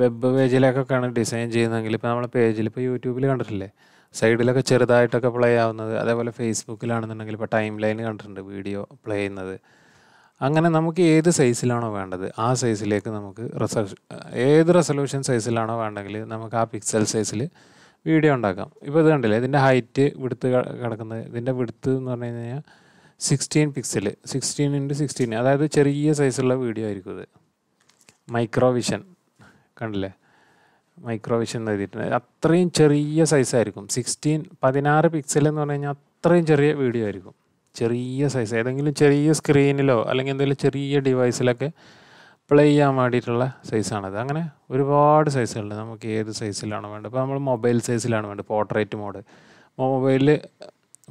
വെബ് പേജിലേക്കൊക്കെയാണ് ഡിസൈൻ ചെയ്യുന്നതെങ്കിൽ ഇപ്പോൾ നമ്മളെ പേജിൽ ഇപ്പോൾ യൂട്യൂബിൽ കണ്ടിട്ടില്ലേ സൈഡിലൊക്കെ ചെറുതായിട്ടൊക്കെ പ്ലേ ആവുന്നത് അതേപോലെ ഫേസ്ബുക്കിലാണെന്നുണ്ടെങ്കിൽ ഇപ്പോൾ ടൈം ലൈൻ കണ്ടിട്ടുണ്ട് വീഡിയോ പ്ലേ ചെയ്യുന്നത് അങ്ങനെ നമുക്ക് ഏത് സൈസിലാണോ വേണ്ടത് ആ സൈസിലേക്ക് നമുക്ക് റെസൊ ഏത് റെസൊല്യൂഷൻ സൈസിലാണോ വേണ്ടെങ്കിൽ നമുക്ക് ആ പിക്സൽ സൈസിൽ വീഡിയോ ഉണ്ടാക്കാം ഇപ്പോൾ ഇത് കണ്ടില്ലേ ഇതിൻ്റെ ഹൈറ്റ് വിടുത്ത് കിടക്കുന്നത് ഇതിൻ്റെ വിടുത്ത് എന്ന് പറഞ്ഞു കഴിഞ്ഞാൽ sixteen pixel sixteen into sixteen അതായത് ചെറിയ സൈസുള്ള വീഡിയോ ആയിരിക്കും ഇത് മൈക്രോവിഷൻ കണ്ടില്ലേ മൈക്രോവിഷൻ എന്ന് എഴുതിയിട്ടുണ്ട് അത്രയും ചെറിയ സൈസായിരിക്കും സിക്സ്റ്റീൻ പതിനാറ് പിക്സൽ എന്ന് പറഞ്ഞു കഴിഞ്ഞാൽ അത്രയും ചെറിയ വീഡിയോ ആയിരിക്കും ചെറിയ സൈസ് ഏതെങ്കിലും ചെറിയ സ്ക്രീനിലോ അല്ലെങ്കിൽ എന്തെങ്കിലും ചെറിയ ഡിവൈസിലൊക്കെ പ്ലേ ചെയ്യാൻ വേണ്ടിയിട്ടുള്ള സൈസാണത് അങ്ങനെ ഒരുപാട് സൈസുകളുണ്ട് നമുക്ക് ഏത് സൈസിലാണോ വേണ്ടത് ഇപ്പോൾ നമ്മൾ മൊബൈൽ സൈസിലാണ് വേണ്ടത് പോർട്രേറ്റ് മോഡ് മൊബൈലിൽ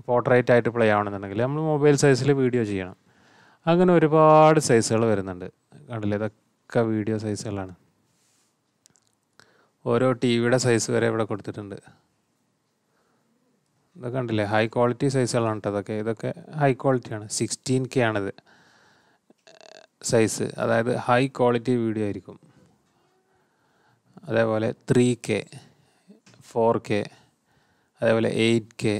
പോർട്രേറ്റ് ആയിട്ട് പ്ലേ ആവണമെന്നുണ്ടെങ്കിൽ നമ്മൾ മൊബൈൽ സൈസിൽ വീഡിയോ ചെയ്യണം അങ്ങനെ ഒരുപാട് സൈസുകൾ വരുന്നുണ്ട് കണ്ടില്ലേ ഇതൊക്കെ വീഡിയോ സൈസുകളാണ് ഓരോ ടി വിയുടെ സൈസ് വരെ ഇവിടെ കൊടുത്തിട്ടുണ്ട് ഇതൊക്കെ കണ്ടില്ലേ ഹൈ ക്വാളിറ്റി സൈസുകളാണ് കേട്ടോ ഇതൊക്കെ ഇതൊക്കെ ഹൈ ക്വാളിറ്റിയാണ് സിക്സ്റ്റീൻ കെ ആണിത് സൈസ് അതായത് ഹൈ ക്വാളിറ്റി വീഡിയോ ആയിരിക്കും അതേപോലെ ത്രീ കെ ഫോർ കെ അതേപോലെ eight K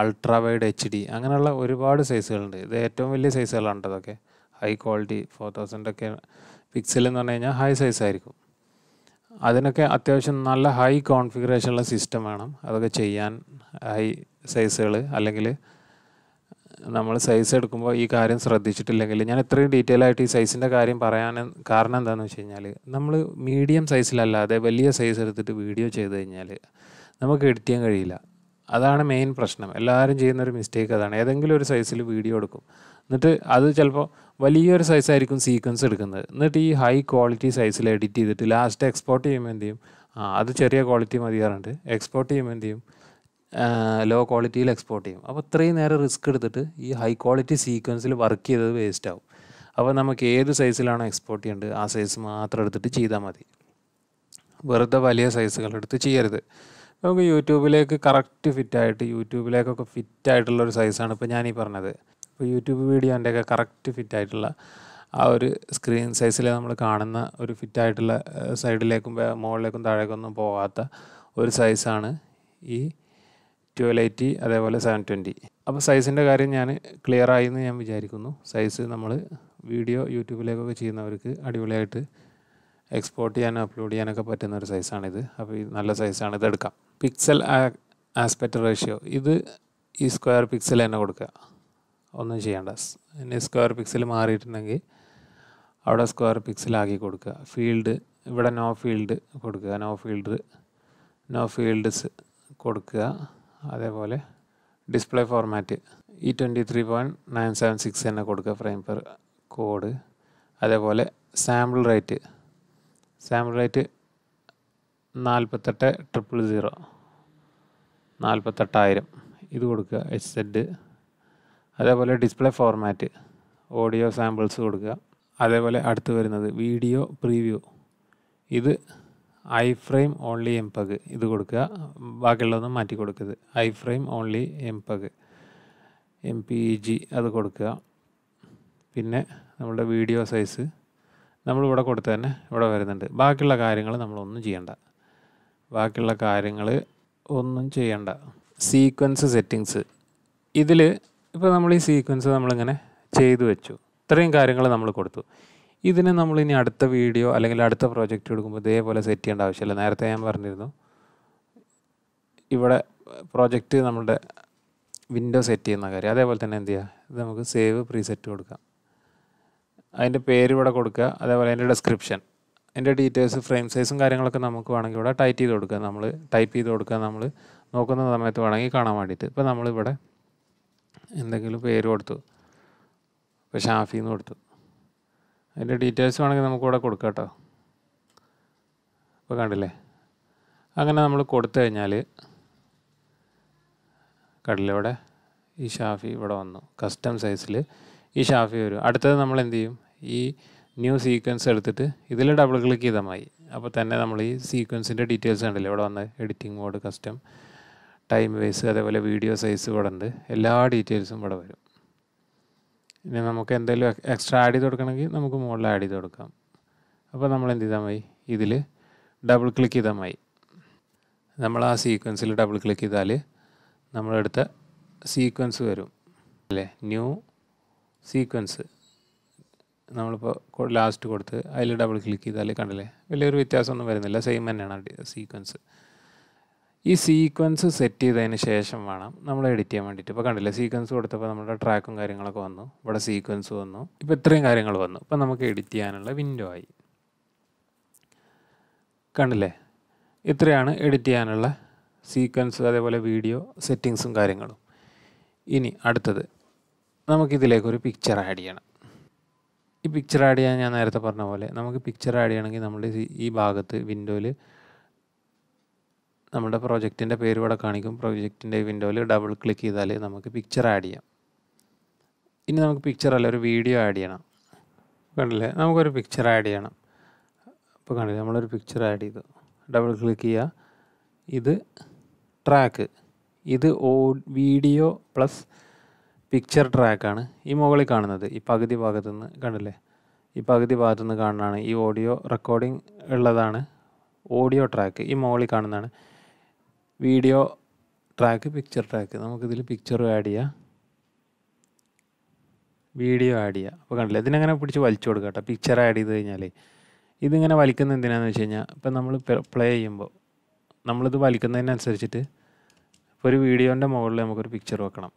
ultra wide H D അങ്ങനെയുള്ള ഒരുപാട് സൈസുകളുണ്ട് ഇത് ഏറ്റവും വലിയ സൈസുകളാണ് ഇതൊക്കെ ഹൈ ക്വാളിറ്റി ഫോർ തൗസൻഡൊക്കെ ഒക്കെ പിക്സൽ എന്ന് പറഞ്ഞു കഴിഞ്ഞാൽ ഹൈ സൈസ് ആയിരിക്കും അതിനൊക്കെ അത്യാവശ്യം നല്ല ഹൈ കോൺഫിഗറേഷനുള്ള സിസ്റ്റം വേണം അതൊക്കെ ചെയ്യാൻ ഹൈ സൈസുകൾ അല്ലെങ്കിൽ നമ്മൾ സൈസ് എടുക്കുമ്പോൾ ഈ കാര്യം ശ്രദ്ധിച്ചിട്ടില്ലെങ്കിൽ ഞാൻ ഇത്രയും ഡീറ്റെയിൽ ആയിട്ട് ഈ സൈസിൻ്റെ കാര്യം പറയാൻ കാരണം എന്താണെന്ന് വെച്ച് കഴിഞ്ഞാൽ നമ്മൾ മീഡിയം സൈസിലല്ലാതെ വലിയ സൈസ് എടുത്തിട്ട് വീഡിയോ ചെയ്ത് കഴിഞ്ഞാൽ നമുക്ക് എഡിറ്റ് ചെയ്യാൻ കഴിയില്ല അതാണ് മെയിൻ പ്രശ്നം എല്ലാവരും ചെയ്യുന്ന ഒരു മിസ്റ്റേക്ക് അതാണ് ഏതെങ്കിലും ഒരു സൈസിൽ വീഡിയോ എടുക്കും എന്നിട്ട് അത് ചിലപ്പോൾ വലിയൊരു സൈസായിരിക്കും സീക്വൻസ് എടുക്കുന്നത് എന്നിട്ട് ഈ ഹൈ ക്വാളിറ്റി സൈസിൽ എഡിറ്റ് ചെയ്തിട്ട് ലാസ്റ്റ് എക്സ്പോർട്ട് ചെയ്യുമ്പോൾ എന്ത് ചെയ്യും ആ അത് ചെറിയ ക്വാളിറ്റി മതി പറഞ്ഞിട്ട് എക്സ്പോർട്ട് ചെയ്യുമ്പോൾ എന്ത് ചെയ്യും ലോ ക്വാളിറ്റിയിൽ എക്സ്പോർട്ട് ചെയ്യും അപ്പോൾ ഇത്രയും നേരം റിസ്ക് എടുത്തിട്ട് ഈ ഹൈ ക്വാളിറ്റി സീക്വൻസിൽ വർക്ക് ചെയ്തത് വേസ്റ്റ് ആവും അപ്പോൾ നമുക്ക് ഏത് സൈസിലാണോ എക്സ്പോർട്ട് ചെയ്യേണ്ടത് ആ സൈസ് മാത്രം എടുത്തിട്ട് ചെയ്താൽ മതി വെറുതെ വലിയ സൈസുകൾ എടുത്ത് ചെയ്യരുത് നമുക്ക് യൂട്യൂബിലേക്ക് കറക്റ്റ് ഫിറ്റായിട്ട് യൂട്യൂബിലേക്കൊക്കെ ഫിറ്റായിട്ടുള്ള ഒരു സൈസാണ് ഇപ്പോൾ ഞാൻ ഈ പറഞ്ഞത് ഇപ്പോൾ യൂട്യൂബ് വീഡിയോൻ്റെയൊക്കെ കറക്റ്റ് ഫിറ്റായിട്ടുള്ള ആ ഒരു സ്ക്രീൻ സൈസിൽ നമ്മൾ കാണുന്ന ഒരു ഫിറ്റായിട്ടുള്ള സൈഡിലേക്കും മുകളിലേക്കും താഴേക്കൊന്നും പോകാത്ത ഒരു സൈസാണ് ഈ ട്വൽവ് എയ്റ്റി അതേപോലെ സെവൻ ട്വൻറ്റി അപ്പോൾ സൈസിൻ്റെ കാര്യം ഞാൻ ക്ലിയർ ആയി എന്ന് ഞാൻ വിചാരിക്കുന്നു സൈസ് നമ്മൾ വീഡിയോ യൂട്യൂബിലേക്കൊക്കെ ചെയ്യുന്നവർക്ക് അടിപൊളിയായിട്ട് എക്സ്പോർട്ട് ചെയ്യാനും അപ്ലോഡ് ചെയ്യാനൊക്കെ പറ്റുന്ന ഒരു സൈസാണിത് അപ്പോൾ ഇത് നല്ല സൈസാണ് ഇത് എടുക്കാം പിക്സൽ ആസ്പെക്റ്റ് റേഷ്യോ ഇത് ഈ സ്ക്വയർ പിക്സൽ തന്നെ കൊടുക്കുക ഒന്നും ചെയ്യേണ്ട ഇനി സ്ക്വയർ പിക്സൽ മാറിയിട്ടുണ്ടെങ്കിൽ അവിടെ സ്ക്വയർ പിക്സൽ ആക്കി കൊടുക്കുക ഫീൽഡ് ഇവിടെ നോ ഫീൽഡ് കൊടുക്കുക നോ ഫീൽഡ് നോ ഫീൽഡ്സ് കൊടുക്കുക അതേപോലെ ഡിസ്പ്ലേ ഫോർമാറ്റ് ഇ twenty three point nine seven six തന്നെ കൊടുക്കുക ഫ്രെയിം പെർ കോഡ് അതേപോലെ സാമ്പിൾ റേറ്റ് സാമ്പിൾ റേറ്റ് നാൽപ്പത്തെട്ട് ട്രിപ്പിൾ സീറോ നാൽപ്പത്തെട്ടായിരം ഇത് കൊടുക്കുക എച്ച് സെഡ് അതേപോലെ ഡിസ്പ്ലേ ഫോർമാറ്റ് ഓഡിയോ സാമ്പിൾസ് കൊടുക്കുക അതേപോലെ അടുത്ത് വരുന്നത് വീഡിയോ പ്രീവ്യൂ ഇത് I frame only MPEG ഇത് കൊടുക്കുക ബാക്കിയുള്ളതൊന്നും മാറ്റി കൊടുക്കരുത് I frame only MPEG M P E G അത് കൊടുക്കുക പിന്നെ നമ്മുടെ വീഡിയോ സൈസ് നമ്മളിവിടെ കൊടുത്ത് തന്നെ ഇവിടെ വരുന്നുണ്ട് ബാക്കിയുള്ള കാര്യങ്ങൾ നമ്മളൊന്നും ചെയ്യണ്ട ബാക്കിയുള്ള കാര്യങ്ങൾ ഒന്നും ചെയ്യണ്ട സീക്വൻസ് സെറ്റിങ്സ് ഇതിൽ ഇപ്പോൾ നമ്മൾ ഈ സീക്വൻസ് നമ്മളിങ്ങനെ ചെയ്തു വെച്ചു ഇത്രയും കാര്യങ്ങൾ നമ്മൾ കൊടുത്തു ഇതിനെ നമ്മൾ ഇനി അടുത്ത വീഡിയോ അല്ലെങ്കിൽ അടുത്ത പ്രോജക്റ്റ് എടുക്കുമ്പോൾ ഇതേപോലെ സെറ്റ് ചെയ്യേണ്ട ആവശ്യമില്ല നേരത്തെ ഞാൻ പറഞ്ഞിരുന്നു ഇവിടെ പ്രോജക്റ്റ് നമ്മുടെ വിൻഡോ സെറ്റ് ചെയ്യുന്ന കാര്യം അതേപോലെ തന്നെ എന്ത് ചെയ്യുക ഇത് നമുക്ക് സേവ് പ്രീസെറ്റ് കൊടുക്കാം അതിൻ്റെ പേര് ഇവിടെ കൊടുക്കുക അതേപോലെ അതിൻ്റെ ഡെസ്ക്രിപ്ഷൻ അതിൻ്റെ ഡീറ്റെയിൽസ് ഫ്രെയിം സൈസും കാര്യങ്ങളൊക്കെ നമുക്ക് വേണമെങ്കിൽ ഇവിടെ ടൈപ്പ് ചെയ്ത് കൊടുക്കുക നമ്മൾ ടൈപ്പ് ചെയ്ത് കൊടുക്കുക നമ്മൾ നോക്കുന്ന സമയത്ത് വേണമെങ്കിൽ കാണാൻ വേണ്ടിയിട്ട് ഇപ്പോൾ നമ്മളിവിടെ എന്തെങ്കിലും പേര് കൊടുത്തു ഇപ്പോൾ ഷാഫി കൊടുത്തു അതിൻ്റെ ഡീറ്റെയിൽസ് വേണമെങ്കിൽ നമുക്കിവിടെ കൊടുക്കാം കേട്ടോ ഇപ്പോൾ കണ്ടില്ലേ അങ്ങനെ നമ്മൾ കൊടുത്തു കഴിഞ്ഞാൽ കണ്ടില്ലേ ഈ ഷാഫി ഇവിടെ വന്നു കസ്റ്റം സൈസിൽ ഈ ഷാഫി വരും അടുത്തത് നമ്മൾ എന്ത് ചെയ്യും ഈ ന്യൂ സീക്വൻസ് എടുത്തിട്ട് ഇതിൽ ഡബിൾ ക്ലിക്ക് ചെയ്താൽ മതി അപ്പോൾ തന്നെ നമ്മൾ ഈ സീക്വൻസിൻ്റെ ഡീറ്റെയിൽസ് കണ്ടില്ലേ ഇവിടെ വന്ന് editing mode custom time base അതേപോലെ വീഡിയോ സൈസ് ഇവിടെ ഉണ്ട് എല്ലാ ഡീറ്റെയിൽസും ഇവിടെ വരും ഇനി നമുക്ക് എന്തെങ്കിലും എക്സ്ട്രാ ആഡ് ചെയ്ത് കൊടുക്കണമെങ്കിൽ നമുക്ക് മുകളിൽ ആഡ് ചെയ്ത് കൊടുക്കാം അപ്പോൾ നമ്മൾ എന്ത് ചെയ്താൽ മതി ഇതിൽ ഡബിൾ ക്ലിക്ക് ചെയ്താൽ മതി നമ്മൾ ആ സീക്വൻസിൽ ഡബിൾ ക്ലിക്ക് ചെയ്താൽ നമ്മളെടുത്ത സീക്വൻസ് വരും അല്ലേ ന്യൂ സീക്വൻസ് നമ്മളിപ്പോൾ ലാസ്റ്റ് കൊടുത്ത് അതിൽ ഡബിൾ ക്ലിക്ക് ചെയ്താൽ കണ്ടില്ലേ വലിയൊരു വ്യത്യാസമൊന്നും വരുന്നില്ല സെയിം തന്നെയാണ് സീക്വൻസ് ഈ സീക്വൻസ് സെറ്റ് ചെയ്തതിന് ശേഷം വേണം നമ്മൾ എഡിറ്റ് ചെയ്യാൻ വേണ്ടിയിട്ട് ഇപ്പോൾ കണ്ടില്ല സീക്വൻസ് കൊടുത്തപ്പോൾ നമ്മുടെ ട്രാക്കും കാര്യങ്ങളൊക്കെ വന്നു ഇവിടെ സീക്വൻസ് വന്നു ഇപ്പോൾ ഇത്രയും കാര്യങ്ങൾ വന്നു ഇപ്പം നമുക്ക് എഡിറ്റ് ചെയ്യാനുള്ള വിൻഡോ ആയി കണ്ടില്ലേ ഇത്രയാണ് എഡിറ്റ് ചെയ്യാനുള്ള സീക്വൻസ് അതേപോലെ വീഡിയോ സെറ്റിങ്സും കാര്യങ്ങളും ഇനി അടുത്തത് നമുക്കിതിലേക്കൊരു പിക്ചർ ആഡ് ചെയ്യണം ഈ പിക്ചർ ആഡ് ചെയ്യാൻ ഞാൻ നേരത്തെ പറഞ്ഞ പോലെ നമുക്ക് പിക്ചർ ആഡ് ചെയ്യണമെങ്കിൽ നമ്മൾ ഈ ഭാഗത്ത് വിൻഡോയിൽ നമ്മുടെ പ്രോജക്റ്റിൻ്റെ പേര് ഇവിടെ കാണിക്കും പ്രോജക്റ്റിൻ്റെ വിൻഡോയിൽ ഡബിൾ ക്ലിക്ക് ചെയ്താൽ നമുക്ക് പിക്ചർ ആഡ് ചെയ്യാം ഇനി നമുക്ക് പിക്ചർ അല്ല ഒരു വീഡിയോ ആഡ് ചെയ്യണം കണ്ടില്ലേ നമുക്കൊരു പിക്ചർ ആഡ് ചെയ്യണം അപ്പോൾ കണ്ടില്ലേ നമ്മളൊരു പിക്ചർ ആഡ് ചെയ്തു ഡബിൾ ക്ലിക്ക് ചെയ്യുക ഇത് ട്രാക്ക് ഇത് ഓ വീഡിയോ പ്ലസ് പിക്ചർ ട്രാക്കാണ് ഈ മുകളിൽ കാണുന്നത് ഈ പകുതി ഭാഗത്തു നിന്ന് കണ്ടില്ലേ ഈ പകുതി ഭാഗത്തു നിന്ന് കാണുന്നതാണ് ഈ ഓഡിയോ റെക്കോർഡിംഗ് ഉള്ളതാണ് ഓഡിയോ ട്രാക്ക് ഈ മുകളിൽ കാണുന്നതാണ് വീഡിയോ ട്രാക്ക് പിക്ചർ ട്രാക്ക് നമുക്കിതിൽ പിക്ചറും ആഡ് ചെയ്യാം വീഡിയോ ആഡ് ചെയ്യാം അപ്പോൾ കണ്ടില്ല ഇതിനങ്ങനെ പിടിച്ച് വലിച്ചു കൊടുക്കുക കേട്ടോ പിക്ചർ ആഡ് ചെയ്ത് കഴിഞ്ഞാൽ ഇതിങ്ങനെ വലിക്കുന്ന എന്തിനാണെന്ന് വെച്ച് കഴിഞ്ഞാൽ ഇപ്പം നമ്മൾ പ്ലേ ചെയ്യുമ്പോൾ നമ്മളിത് വലിക്കുന്നതിനനുസരിച്ചിട്ട് ഇപ്പോൾ ഒരു വീഡിയോൻ്റെ മുകളിൽ നമുക്കൊരു പിക്ചർ വെക്കണം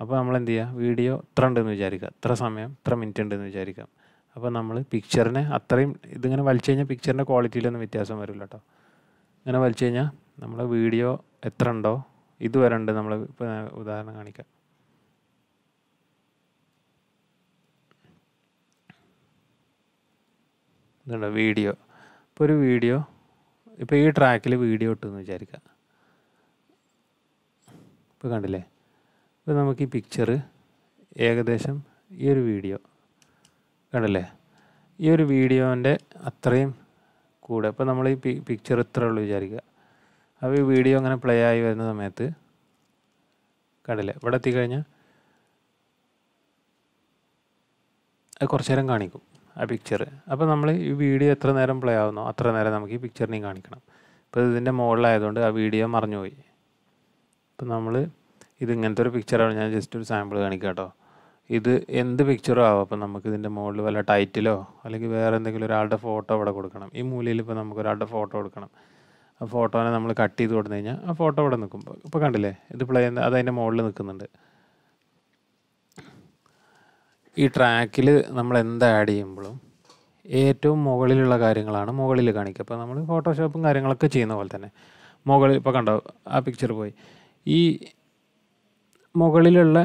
അപ്പോൾ നമ്മൾ എന്ത് ചെയ്യുക വീഡിയോ ഇത്ര ഉണ്ടെന്ന് വിചാരിക്കുക ഇത്ര സമയം ഇത്ര മിനിറ്റ് ഉണ്ടെന്ന് വിചാരിക്കാം അപ്പോൾ നമ്മൾ പിക്ചറിനെ അത്രയും ഇതിങ്ങനെ വലിച്ചു കഴിഞ്ഞാൽ പിക്ചറിൻ്റെ ക്വാളിറ്റിയിലൊന്നും വ്യത്യാസം വരില്ല കേട്ടോ ഇങ്ങനെ വലിച്ചു കഴിഞ്ഞാൽ നമ്മുടെ വീഡിയോ എത്ര ഉണ്ടോ ഇതുവരെ ഉണ്ട് നമ്മൾ ഇപ്പോൾ ഉദാഹരണം കാണിക്കാം ഇതുണ്ട് വീഡിയോ ഇപ്പോൾ ഒരു വീഡിയോ ഇപ്പോൾ ഈ ട്രാക്കിൽ വീഡിയോ എന്ന് വിചാരിക്കുക ഇപ്പോൾ കണ്ടില്ലേ ഇപ്പോൾ നമുക്ക് ഈ പിക്ചർ ഏകദേശം ഈ ഒരു വീഡിയോ കണ്ടില്ലേ ഈ ഒരു വീഡിയോൻ്റെ അത്രയും കൂടെ ഇപ്പോൾ നമ്മൾ ഈ പിക്ചർ ഇത്രയുള്ളൂ വിചാരിക്കുക അവ ഈ വീഡിയോ അങ്ങനെ പ്ലേ ആയി വരുന്ന സമയത്ത് കണ്ടില്ലേ ഇവിടെ എത്തിക്കഴിഞ്ഞാൽ അത് കുറച്ച് നേരം കാണിക്കും ആ പിക്ചർ അപ്പോൾ നമ്മൾ ഈ വീഡിയോ എത്ര നേരം പ്ലേ ആവുന്നോ അത്ര നേരം നമുക്ക് ഈ പിക്ചറിനെയും കാണിക്കണം ഇപ്പോൾ ഇതിൻ്റെ മുകളിലായതുകൊണ്ട് ആ വീഡിയോ മറിഞ്ഞുപോയി അപ്പോൾ നമ്മൾ ഇത് ഇങ്ങനത്തെ ഒരു പിക്ചറാണ് ഞാൻ ജസ്റ്റ് ഒരു സാമ്പിൾ കാണിക്കാം കേട്ടോ ഇത് എന്ത് പിക്ചറും ആവും അപ്പോൾ നമുക്ക് ഇതിൻ്റെ മുകളിൽ വല്ല ടൈറ്റിലോ അല്ലെങ്കിൽ വേറെ എന്തെങ്കിലും ഒരാളുടെ ഫോട്ടോ ഇവിടെ കൊടുക്കണം ഈ മൂലയിൽ ഇപ്പോൾ നമുക്ക് ഒരാളുടെ ഫോട്ടോ കൊടുക്കണം ആ ഫോട്ടോനെ നമ്മൾ കട്ട് ചെയ്ത് കൊടുത്തു കഴിഞ്ഞാൽ ആ ഫോട്ടോ ഇവിടെ നിൽക്കും ഇപ്പോൾ കണ്ടില്ലേ ഇത് പ്ലേ അതതിൻ്റെ മുകളിൽ നിൽക്കുന്നുണ്ട് ഈ ട്രാക്കിൽ നമ്മൾ എന്ത് ആഡ് ചെയ്യുമ്പോഴും ഏറ്റവും മുകളിലുള്ള കാര്യങ്ങളാണ് മുകളിൽ കാണിക്കുക അപ്പോൾ നമ്മൾ ഫോട്ടോഷോപ്പും കാര്യങ്ങളൊക്കെ ചെയ്യുന്ന പോലെ തന്നെ മുകളിൽ ഇപ്പോൾ കണ്ടോ ആ പിക്ചർ പോയി ഈ മുകളിലുള്ള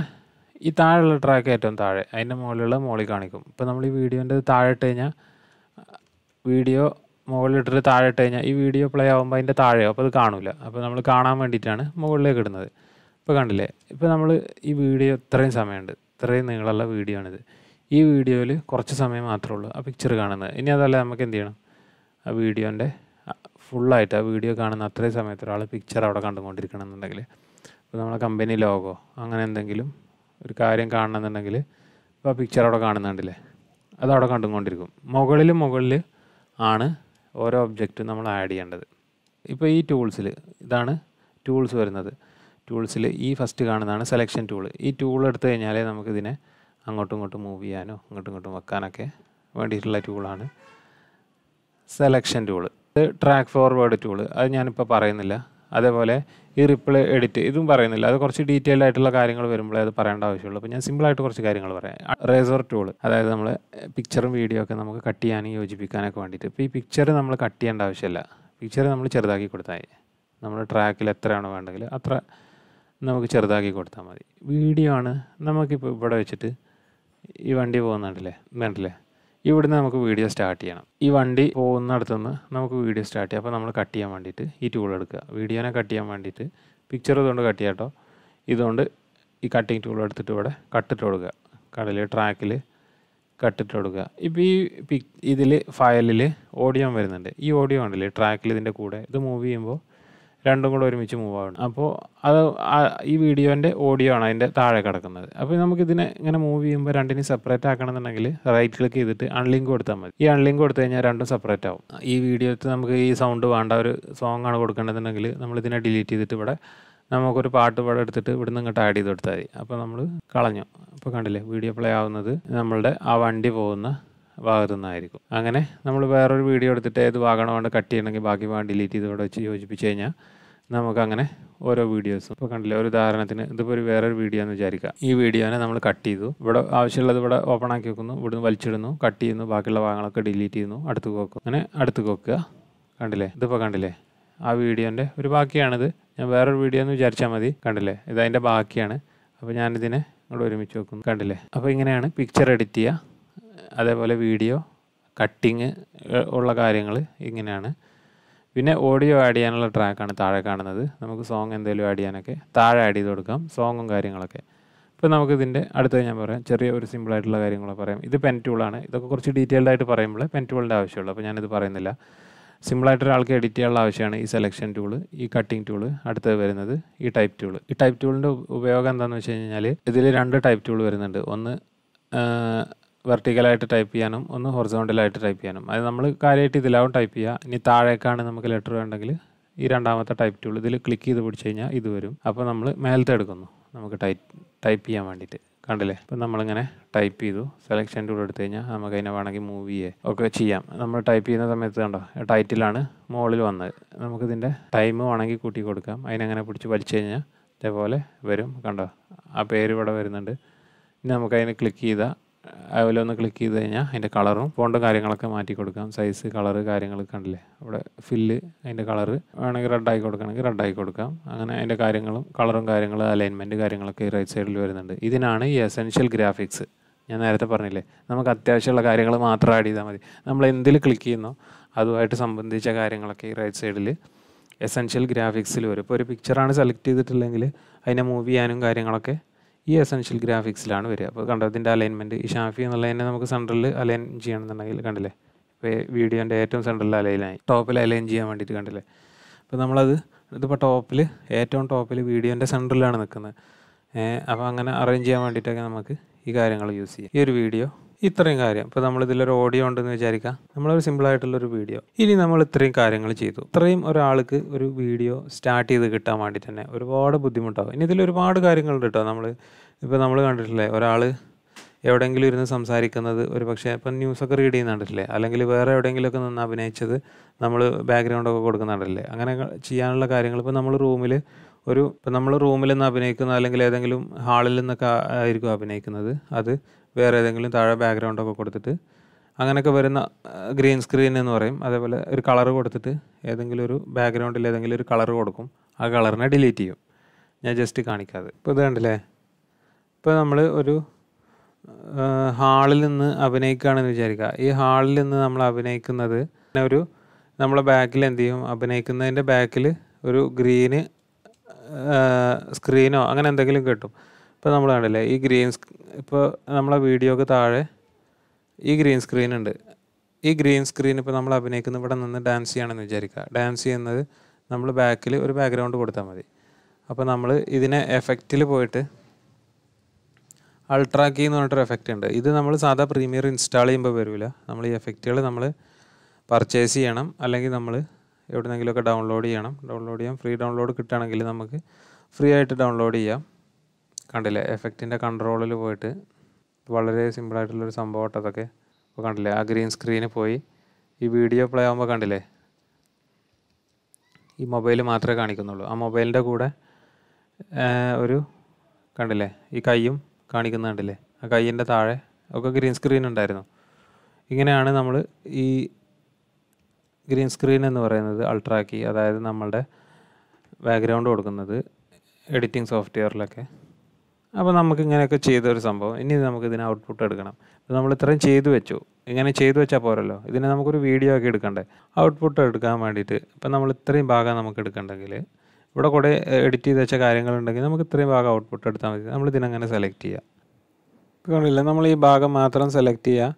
ഈ താഴെയുള്ള ട്രാക്ക് ഏറ്റവും താഴെ അതിൻ്റെ മുകളിലുള്ള മുകളിൽ കാണിക്കും ഇപ്പോൾ നമ്മൾ ഈ വീഡിയോൻ്റെ താഴെ ഇട്ട് കഴിഞ്ഞാൽ വീഡിയോ മുകളിലിട്ടിട്ട് താഴെ ഇട്ട് കഴിഞ്ഞാൽ ഈ വീഡിയോ പ്ലേ ആകുമ്പോൾ അതിൻ്റെ താഴെയോ അപ്പോൾ അത് കാണില്ല അപ്പോൾ നമ്മൾ കാണാൻ വേണ്ടിയിട്ടാണ് മുകളിലേക്ക് ഇടുന്നത് ഇപ്പോൾ കണ്ടില്ലേ ഇപ്പോൾ നമ്മൾ ഈ വീഡിയോ ഇത്രയും സമയമുണ്ട് ഇത്രയും നീളമുള്ള വീഡിയോ ആണിത് ഈ വീഡിയോയിൽ കുറച്ച് സമയം മാത്രമേ ഉള്ളൂ ആ പിക്ചർ കാണുന്നത് ഇനി അതല്ല നമുക്ക് എന്ത് ചെയ്യണം ആ വീഡിയോൻ്റെ ഫുള്ളായിട്ട് ആ വീഡിയോ കാണുന്ന അത്രയും സമയത്ത് ഒരാൾ പിക്ചർ അവിടെ കണ്ടുകൊണ്ടിരിക്കണം എന്നുണ്ടെങ്കിൽ ഇപ്പോൾ നമ്മളെ കമ്പനി ലോഗോ അങ്ങനെ എന്തെങ്കിലും ഒരു കാര്യം കാണണമെന്നുണ്ടെങ്കിൽ ഇപ്പോൾ ആ പിക്ചർ അവിടെ കാണുന്നുണ്ടല്ലേ അത് അവിടെ കണ്ടുകൊണ്ടിരിക്കും മുകളിൽ മുകളിൽ ആണ് ഓരോ ഒബ്ജക്റ്റും നമ്മൾ ആഡ് ചെയ്യേണ്ടത് ഇപ്പോൾ ഈ ടൂൾസിൽ ഇതാണ് ടൂൾസ് വരുന്നത് ടൂൾസിൽ ഈ ഫസ്റ്റ് കാണുന്നതാണ് സെലക്ഷൻ ടൂൾ ഈ ടൂൾ എടുത്തു കഴിഞ്ഞാലേ നമുക്കിതിനെ അങ്ങോട്ടും ഇങ്ങോട്ടും മൂവ് ചെയ്യാനോ അങ്ങോട്ടും ഇങ്ങോട്ടും വെക്കാനൊക്കെ വേണ്ടിയിട്ടുള്ള ടൂളാണ് സെലക്ഷൻ ടൂൾ ഇത് ട്രാക്ക് ഫോർവേഡ് ടൂൾ അത് ഞാനിപ്പോൾ പറയുന്നില്ല അതേപോലെ ഈ റിപ്പിൾ എഡിറ്റ് ഇതും പറയുന്നില്ല അത് കുറച്ച് ഡീറ്റെയിൽഡ് ആയിട്ടുള്ള കാര്യങ്ങൾ വരുമ്പോഴേ അത് പറയേണ്ട ആവശ്യമുള്ളൂ അപ്പോൾ ഞാൻ സിമ്പിളായിട്ട് കുറച്ച് കാര്യങ്ങൾ പറയാം റേസർ ടൂൾ അതായത് നമ്മൾ പിക്ചറും വീഡിയോ ഒക്കെ നമുക്ക് കട്ട് ചെയ്യാനും യോജിപ്പിക്കാനൊക്കെ വേണ്ടിയിട്ട് ഇപ്പോൾ ഈ പിക്ചർ നമ്മൾ കട്ട് ചെയ്യേണ്ട ആവശ്യമില്ല പിക്ചർ നമ്മൾ ചെറുതാക്കി കൊടുത്താൽ മതി നമ്മൾ ട്രാക്കിൽ എത്രയാണ് വേണ്ടെങ്കിൽ അത്ര നമുക്ക് ചെറുതാക്കി കൊടുത്താൽ മതി വീഡിയോ ആണ് നമുക്കിപ്പോൾ ഇവിടെ വെച്ചിട്ട് ഈ വണ്ടി പോകുന്നുണ്ടല്ലേ വേണ്ടല്ലേ ഇവിടുന്ന് നമുക്ക് വീഡിയോ സ്റ്റാർട്ട് ചെയ്യണം ഈ വണ്ടി പോകുന്നിടത്തുനിന്ന് നമുക്ക് വീഡിയോ സ്റ്റാർട്ട് ചെയ്യാം അപ്പോൾ നമ്മൾ കട്ട് ചെയ്യാൻ വേണ്ടിയിട്ട് ഈ ടൂൾ എടുക്കുക വീഡിയോനെ കട്ട് ചെയ്യാൻ വേണ്ടിയിട്ട് പിക്ചർ ഇതുകൊണ്ട് കട്ട് ചെയ്യാം കേട്ടോ ഇതുകൊണ്ട് ഈ കട്ടിങ് ടൂൾ എടുത്തിട്ട് ഇവിടെ കട്ടിട്ട് കൊടുക്കുക കടൽ ട്രാക്കിൽ കട്ടിട്ട് കൊടുക്കുക ഇപ്പോൾ ഈ പിക് ഇതിൽ ഫയലിൽ ഓഡിയോ വരുന്നുണ്ട് ഈ ഓഡിയോ ഉണ്ടല്ലേ ട്രാക്കിൽ ഇതിൻ്റെ കൂടെ ഇത് മൂവ് ചെയ്യുമ്പോൾ രണ്ടും കൂടെ ഒരുമിച്ച് മൂവ് ആവണം അപ്പോൾ അത് ഈ വീഡിയോൻ്റെ ഓഡിയോ ആണ് അതിൻ്റെ താഴെ കിടക്കുന്നത് അപ്പോൾ നമുക്കിതിനെ ഇങ്ങനെ മൂവ് ചെയ്യുമ്പോൾ രണ്ടിനെയും സെപ്പറേറ്റ് ആക്കണമെന്നുണ്ടെങ്കിൽ റൈറ്റ് ക്ലിക്ക് ചെയ്തിട്ട് അൺലിങ്ക് കൊടുത്താൽ മതി ഈ അൺലിങ്ക് കൊടുത്തു കഴിഞ്ഞാൽ രണ്ടും സെപ്പറേറ്റ് ആവും ഈ വീഡിയോയ്ക്ക് നമുക്ക് ഈ സൗണ്ട് വേണ്ട ഒരു സോങ് ആണ് കൊടുക്കേണ്ടതെന്നുണ്ടെങ്കിൽ നമ്മളിതിനെ ഡിലീറ്റ് ചെയ്തിട്ട് ഇവിടെ നമുക്കൊരു പാട്ട് പാടം എടുത്തിട്ട് ഇവിടുന്ന് ഇങ്ങോട്ട് ആഡ് ചെയ്ത് കൊടുത്താൽ മതി അപ്പോൾ നമ്മൾ കളഞ്ഞു അപ്പോൾ കണ്ടില്ലേ വീഡിയോ പ്ലേ ആവുന്നത് നമ്മളുടെ ആ വണ്ടി പോകുന്ന വാകുന്നതായിരിക്കും അങ്ങനെ നമ്മൾ വേറൊരു വീഡിയോ എടുത്തിട്ട് ഏത് ഭാഗമാണ് വേണ്ട കട്ട് ചെയ്യണമെങ്കിൽ ബാക്കി ഭാഗം ഡിലീറ്റ് ചെയ്ത് ഇവിടെ വെച്ച് യോജിപ്പിച്ച് കഴിഞ്ഞാൽ നമുക്കങ്ങനെ ഓരോ വീഡിയോസും ഇപ്പോൾ കണ്ടില്ലേ ഒരു ഉദാഹരണത്തിന് ഇതിപ്പോൾ ഒരു വേറൊരു വീഡിയോ എന്ന് വിചാരിക്കാം ഈ വീഡിയോനെ നമ്മൾ കട്ട് ചെയ്തു ഇവിടെ ആവശ്യമുള്ളത് ഇവിടെ ഓപ്പൺ ആക്കി വെക്കുന്നു നിന്ന് വലിച്ചിടുന്നു കട്ട് ചെയ്യുന്നു ബാക്കിയുള്ള ഭാഗങ്ങളൊക്കെ ഡിലീറ്റ് ചെയ്യുന്നു അടുത്ത് വെക്കും അങ്ങനെ അടുത്ത് വെക്കുക കണ്ടില്ലേ ഇതിപ്പോൾ കണ്ടില്ലേ ആ വീഡിയോൻ്റെ ഒരു ബാക്കിയാണിത് ഞാൻ വേറൊരു വീഡിയോ എന്ന് വിചാരിച്ചാൽ മതി കണ്ടില്ലേ ഇതതിൻ്റെ ബാക്കിയാണ് അപ്പോൾ ഞാനിതിനെ ഇങ്ങോട്ട് ഒരുമിച്ച് വെക്കുന്നു കണ്ടില്ലേ അപ്പോൾ ഇങ്ങനെയാണ് പിക്ചർ എഡിറ്റ് ചെയ്യുക അതേപോലെ വീഡിയോ കട്ടിങ് ഉള്ള കാര്യങ്ങൾ ഇങ്ങനെയാണ് പിന്നെ ഓഡിയോ ആഡ് ചെയ്യാനുള്ള ട്രാക്കാണ് താഴെ കാണുന്നത് നമുക്ക് സോങ് എന്തെങ്കിലും ആഡ് ചെയ്യാനൊക്കെ താഴെ ആഡ് ചെയ്ത് കൊടുക്കാം സോങ്ങും കാര്യങ്ങളൊക്കെ ഇപ്പോൾ നമുക്ക് ഇതിൻ്റെ അടുത്തത് ഞാൻ പറയാം ചെറിയ ഒരു സിമ്പിൾ ആയിട്ടുള്ള കാര്യങ്ങൾ പറയാം ഇത് പെൻ ടൂളാണ് ഇതൊക്കെ കുറച്ച് ഡീറ്റെയിൽഡ് ആയിട്ട് പറയുമ്പോൾ പെൻ ടൂളിൻ്റെ ആവശ്യമുള്ളൂ അപ്പോൾ ഞാനിത് പറയുന്നില്ല സിമ്പിളായിട്ട് ഒരാൾക്ക് എഡിറ്റ് ചെയ്യാനുള്ള ആവശ്യമാണ് ഈ സെലക്ഷൻ ടൂള് ഈ കട്ടിംഗ് ടൂള് അടുത്തത് വരുന്നത് ഈ ടൈപ്പ് ടൂള് ഈ ടൈപ്പ് ടൂളിൻ്റെ ഉപയോഗം എന്താണെന്ന് വെച്ച് കഴിഞ്ഞാൽ ഇതിൽ രണ്ട് ടൈപ്പ് ടൂൾ വരുന്നുണ്ട് ഒന്ന് വെർട്ടിക്കലായിട്ട് ടൈപ്പ് ചെയ്യാനും ഒന്ന് ഹൊറിസോണ്ടലായിട്ട് ടൈപ്പ് ചെയ്യാനും അത് നമ്മൾ കാര്യമായിട്ട് ഇതിലാവും ടൈപ്പ് ചെയ്യുക ഇനി താഴേക്കാണ് നമുക്ക് ലെറ്റർ വേണ്ടെങ്കിൽ ഈ രണ്ടാമത്തെ ടൈപ്പ് ടൂൾ ഇതിൽ ക്ലിക്ക് ചെയ്ത് പിടിച്ച് കഴിഞ്ഞാൽ ഇത് വരും അപ്പോൾ നമ്മൾ മേലത്തെ എടുക്കുന്നു നമുക്ക് ടൈപ്പ് ടൈപ്പ് ചെയ്യാൻ വേണ്ടിയിട്ട് കണ്ടില്ലേ ഇപ്പം നമ്മളിങ്ങനെ ടൈപ്പ് ചെയ്തു സെലക്ഷൻ ടൂൾ എടുത്തു കഴിഞ്ഞാൽ നമുക്ക് അതിനെ വേണമെങ്കിൽ മൂവ് ചെയ്യേ ഒക്കെ ചെയ്യാം നമ്മൾ ടൈപ്പ് ചെയ്യുന്ന സമയത്ത് കണ്ടോ ടൈറ്റിലാണ് മുകളിൽ വന്നത് നമുക്കിതിൻ്റെ ടൈം വേണമെങ്കിൽ കൂട്ടി കൊടുക്കാം അതിനങ്ങനെ പിടിച്ച് പഠിച്ചു കഴിഞ്ഞാൽ ഇതേപോലെ വരും കണ്ടോ ആ പേര് ഇവിടെ വരുന്നുണ്ട് ഇനി നമുക്കതിന് ക്ലിക്ക് ചെയ്താൽ അതിലൊന്ന് ക്ലിക്ക് ചെയ്ത് കഴിഞ്ഞാൽ അതിൻ്റെ കളറും ഫോണ്ട് കാര്യങ്ങളൊക്കെ മാറ്റി കൊടുക്കാം സൈസ് കളറ് കാര്യങ്ങൾ കണ്ടില്ലേ അവിടെ ഫില്ല് അതിൻ്റെ കളറ് വേണമെങ്കിൽ റെഡ് ആയി കൊടുക്കണമെങ്കിൽ റെഡ് ആയി കൊടുക്കാം അങ്ങനെ അതിൻ്റെ കാര്യങ്ങളും കളറും കാര്യങ്ങളും അലൈൻമെൻറ്റ് കാര്യങ്ങളൊക്കെ ഈ റൈറ്റ് സൈഡിൽ വരുന്നുണ്ട് ഇതിനാണ് ഈ എസെൻഷ്യൽ ഗ്രാഫിക്സ് ഞാൻ നേരത്തെ പറഞ്ഞില്ലേ നമുക്ക് അത്യാവശ്യമുള്ള കാര്യങ്ങൾ മാത്രം ആഡ് ചെയ്താൽ മതി നമ്മൾ എന്തിൽ ക്ലിക്ക് ചെയ്യുന്നോ അതുമായിട്ട് സംബന്ധിച്ച കാര്യങ്ങളൊക്കെ ഈ റൈറ്റ് സൈഡിൽ എസെൻഷ്യൽ ഗ്രാഫിക്സിൽ വരും ഇപ്പോൾ ഒരു പിക്ചറാണ് സെലക്ട് ചെയ്തിട്ടില്ലെങ്കിൽ അതിനെ മൂവ് ചെയ്യാനും കാര്യങ്ങളൊക്കെ ഈ എസൻഷ്യൽ ഗ്രാഫിക്സിലാണ് വരിക അപ്പോൾ കണ്ടോ ഇതിൻ്റെ അലൈൻമെൻറ്റ് ഈ ഷാഫി എന്നുള്ളതിനെ നമുക്ക് സെൻട്രലിൽ അലൈൻ ചെയ്യണമെന്നുണ്ടെങ്കിൽ കണ്ടില്ലേ ഇപ്പോൾ വീഡിയോൻ്റെ ഏറ്റവും സെൻട്രലിൽ അലൈനായി ടോപ്പിൽ അലൈൻ ചെയ്യാൻ വേണ്ടിയിട്ട് കണ്ടില്ലേ അപ്പോൾ നമ്മളത് ഇതിപ്പോൾ ടോപ്പിൽ ഏറ്റവും ടോപ്പിൽ വീഡിയോൻ്റെ സെൻട്രലിലാണ് നിൽക്കുന്നത് അപ്പോൾ അങ്ങനെ അറേഞ്ച് ചെയ്യാൻ വേണ്ടിയിട്ടൊക്കെ നമുക്ക് ഈ കാര്യങ്ങൾ യൂസ് ചെയ്യാം ഈ ഒരു വീഡിയോ ഇത്രയും കാര്യം ഇപ്പോൾ നമ്മളിതിലൊരു ഓഡിയോ ഉണ്ടെന്ന് വിചാരിക്കാം നമ്മളൊരു ഒരു വീഡിയോ ഇനി നമ്മൾ ഇത്രയും കാര്യങ്ങൾ ചെയ്തു ഇത്രയും ഒരാൾക്ക് ഒരു വീഡിയോ സ്റ്റാർട്ട് ചെയ്ത് കിട്ടാൻ വേണ്ടിയിട്ട് തന്നെ ഒരുപാട് ബുദ്ധിമുട്ടാകും ഇനി ഇതിൽ ഒരുപാട് കാര്യങ്ങളുണ്ട് കേട്ടോ നമ്മൾ ഇപ്പോൾ നമ്മൾ കണ്ടിട്ടില്ലേ ഒരാൾ എവിടെയെങ്കിലും ഇരുന്ന് സംസാരിക്കുന്നത് ഒരു പക്ഷേ ഇപ്പം ന്യൂസൊക്കെ റീഡ് ചെയ്യുന്നുണ്ടല്ലേ അല്ലെങ്കിൽ വേറെ എവിടെയെങ്കിലുമൊക്കെ നിന്ന് അഭിനയിച്ചത് നമ്മൾ ബാക്ക്ഗ്രൗണ്ടൊക്കെ കൊടുക്കുന്നുണ്ടല്ലേ അങ്ങനെ ചെയ്യാനുള്ള കാര്യങ്ങൾ ഇപ്പോൾ നമ്മൾ റൂമിൽ ഒരു ഇപ്പം നമ്മൾ റൂമിൽ നിന്ന് അഭിനയിക്കുന്ന അല്ലെങ്കിൽ ഏതെങ്കിലും ഹാളിൽ നിന്നൊക്കെ ആയിരിക്കും അഭിനയിക്കുന്നത് അത് വേറെ ഏതെങ്കിലും താഴെ ബാക്ക്ഗ്രൗണ്ടൊക്കെ കൊടുത്തിട്ട് അങ്ങനെയൊക്കെ വരുന്ന ഗ്രീൻ സ്ക്രീൻ എന്ന് പറയും അതേപോലെ ഒരു കളർ കൊടുത്തിട്ട് ഏതെങ്കിലും ഒരു ബാക്ക്ഗ്രൗണ്ടിൽ ഏതെങ്കിലും ഒരു കളർ കൊടുക്കും ആ കളറിനെ ഡിലീറ്റ് ചെയ്യും ഞാൻ ജസ്റ്റ് കാണിക്കാതെ ഇപ്പോൾ ഇത് കണ്ടില്ലേ ഇപ്പോൾ നമ്മൾ ഒരു ഹാളിൽ നിന്ന് അഭിനയിക്കുകയാണെന്ന് വിചാരിക്കുക ഈ ഹാളിൽ നിന്ന് നമ്മൾ അഭിനയിക്കുന്നത് ഒരു നമ്മളെ ബാക്കിൽ എന്ത് ചെയ്യും അഭിനയിക്കുന്നതിൻ്റെ ബാക്കിൽ ഒരു ഗ്രീന് സ്ക്രീനോ അങ്ങനെ എന്തെങ്കിലും കിട്ടും ഇപ്പോൾ നമ്മൾ കണ്ടില്ലേ ഈ ഗ്രീൻ ഇപ്പോൾ നമ്മളെ വീഡിയോക്ക് താഴെ ഈ ഗ്രീൻ സ്ക്രീൻ ഉണ്ട് ഈ ഗ്രീൻ സ്ക്രീൻ ഇപ്പോൾ നമ്മൾ അഭിനയിക്കുന്ന ഇവിടെ നിന്ന് ഡാൻസ് ചെയ്യണമെന്ന് വിചാരിക്കുക ഡാൻസ് ചെയ്യുന്നത് നമ്മൾ ബാക്കിൽ ഒരു ബാക്ക്ഗ്രൗണ്ട് കൊടുത്താൽ മതി അപ്പോൾ നമ്മൾ ഇതിനെ എഫക്റ്റിൽ പോയിട്ട് അൾട്രാ കീ എന്ന് പറഞ്ഞിട്ടൊരു എഫക്റ്റ് ഉണ്ട് ഇത് നമ്മൾ സാധാ പ്രീമിയർ ഇൻസ്റ്റാൾ ചെയ്യുമ്പോൾ വരില്ല നമ്മൾ ഈ എഫക്റ്റുകൾ നമ്മൾ പർച്ചേസ് ചെയ്യണം അല്ലെങ്കിൽ നമ്മൾ എവിടെന്നെങ്കിലുമൊക്കെ ഡൗൺലോഡ് ചെയ്യണം ഡൗൺലോഡ് ചെയ്യാം ഫ്രീ ഡൗൺലോഡ് കിട്ടുകയാണെങ്കിൽ നമുക്ക് ഫ്രീ ആയിട്ട് ഡൗൺലോഡ് ചെയ്യാം കണ്ടില്ലേ എഫക്റ്റിൻ്റെ കൺട്രോളിൽ പോയിട്ട് വളരെ സിമ്പിളായിട്ടുള്ളൊരു സംഭവമായിട്ട് അതൊക്കെ ഇപ്പോൾ കണ്ടില്ലേ ആ ഗ്രീൻ സ്ക്രീനിൽ പോയി ഈ വീഡിയോ പ്ലേ ആകുമ്പോൾ കണ്ടില്ലേ ഈ മൊബൈൽ മാത്രമേ കാണിക്കുന്നുള്ളൂ ആ മൊബൈലിൻ്റെ കൂടെ ഒരു കണ്ടില്ലേ ഈ കൈയും കാണിക്കുന്ന കണ്ടില്ലേ ആ കൈയിൻ്റെ താഴെ ഒക്കെ ഗ്രീൻ സ്ക്രീൻ ഉണ്ടായിരുന്നു ഇങ്ങനെയാണ് നമ്മൾ ഈ ഗ്രീൻ സ്ക്രീൻ എന്ന് പറയുന്നത് അൾട്രാക്കി അതായത് നമ്മളുടെ ബാക്ക്ഗ്രൗണ്ട് കൊടുക്കുന്നത് എഡിറ്റിംഗ് സോഫ്റ്റ്വെയറിലൊക്കെ അപ്പോൾ നമുക്ക് ഇങ്ങനെയൊക്കെ ചെയ്ത ഒരു സംഭവം ഇനി നമുക്ക് ഇതിന് ഔട്ട്പുട്ട് എടുക്കണം നമ്മൾ ഇത്രയും ചെയ്തു വെച്ചു ഇങ്ങനെ ചെയ്തു വെച്ചാൽ പോരല്ലോ ഇതിനെ നമുക്കൊരു വീഡിയോ ഒക്കെ എടുക്കണ്ടേ ഔട്ട്പുട്ട് എടുക്കാൻ വേണ്ടിയിട്ട് ഇപ്പം നമ്മൾ ഇത്രയും ഭാഗം നമുക്ക് എടുക്കണ്ടെങ്കിൽ ഇവിടെ കുറേ എഡിറ്റ് ചെയ്ത് വെച്ച കാര്യങ്ങളുണ്ടെങ്കിൽ നമുക്ക് ഇത്രയും ഭാഗം ഔട്ട്പുട്ട് എടുത്താൽ മതി നമ്മൾ ഇതിനങ്ങനെ സെലക്ട് ചെയ്യുക ഇപ്പോൾ നമ്മൾ ഈ ഭാഗം മാത്രം സെലക്ട് ചെയ്യുക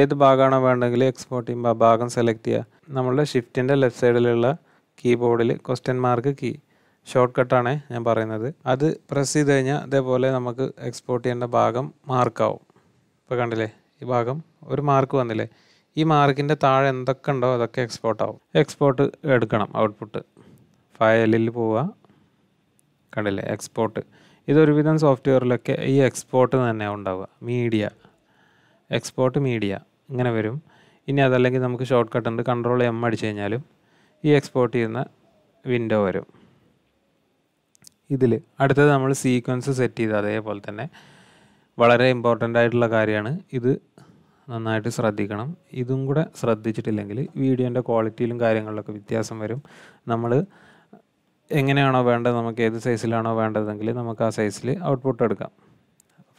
ഏത് ഭാഗമാണോ വേണ്ടെങ്കിൽ എക്സ്പോർട്ട് ചെയ്യുമ്പോൾ ആ ഭാഗം സെലക്ട് ചെയ്യുക നമ്മളുടെ ഷിഫ്റ്റിൻ്റെ ലെഫ്റ്റ് സൈഡിലുള്ള കീബോർഡിൽ ക്വസ്റ്റ്യൻ മാർക്ക് കീ ഷോർട്ട് കട്ടാണ് ഞാൻ പറയുന്നത് അത് പ്രസ് ചെയ്ത് കഴിഞ്ഞാൽ അതേപോലെ നമുക്ക് എക്സ്പോർട്ട് ചെയ്യേണ്ട ഭാഗം മാർക്കാവും ഇപ്പോൾ കണ്ടില്ലേ ഈ ഭാഗം ഒരു മാർക്ക് വന്നില്ലേ ഈ മാർക്കിൻ്റെ താഴെ എന്തൊക്കെ ഉണ്ടോ അതൊക്കെ എക്സ്പോർട്ട് ആവും എക്സ്പോർട്ട് എടുക്കണം ഔട്ട്പുട്ട് ഫയലിൽ പോവുക കണ്ടില്ലേ എക്സ്പോർട്ട് ഇതൊരുവിധം സോഫ്റ്റ്വെയറിലൊക്കെ ഈ എക്സ്പോർട്ട് തന്നെ ഉണ്ടാവുക മീഡിയ എക്സ്പോർട്ട് മീഡിയ ഇങ്ങനെ വരും ഇനി അതല്ലെങ്കിൽ നമുക്ക് ഷോർട്ട് കട്ട് ഉണ്ട് കൺട്രോൾ എം അടിച്ചു കഴിഞ്ഞാലും ഈ എക്സ്പോർട്ട് ചെയ്യുന്ന വിൻഡോ വരും ഇതിൽ അടുത്തത് നമ്മൾ സീക്വൻസ് സെറ്റ് ചെയ്ത് അതേപോലെ തന്നെ വളരെ ഇമ്പോർട്ടൻ്റ് ആയിട്ടുള്ള കാര്യമാണ് ഇത് നന്നായിട്ട് ശ്രദ്ധിക്കണം ഇതും കൂടെ ശ്രദ്ധിച്ചിട്ടില്ലെങ്കിൽ വീഡിയോൻ്റെ ക്വാളിറ്റിയിലും കാര്യങ്ങളിലൊക്കെ വ്യത്യാസം വരും നമ്മൾ എങ്ങനെയാണോ വേണ്ടത് നമുക്ക് ഏത് സൈസിലാണോ വേണ്ടതെങ്കിൽ നമുക്ക് ആ സൈസിൽ ഔട്ട്പുട്ട് എടുക്കാം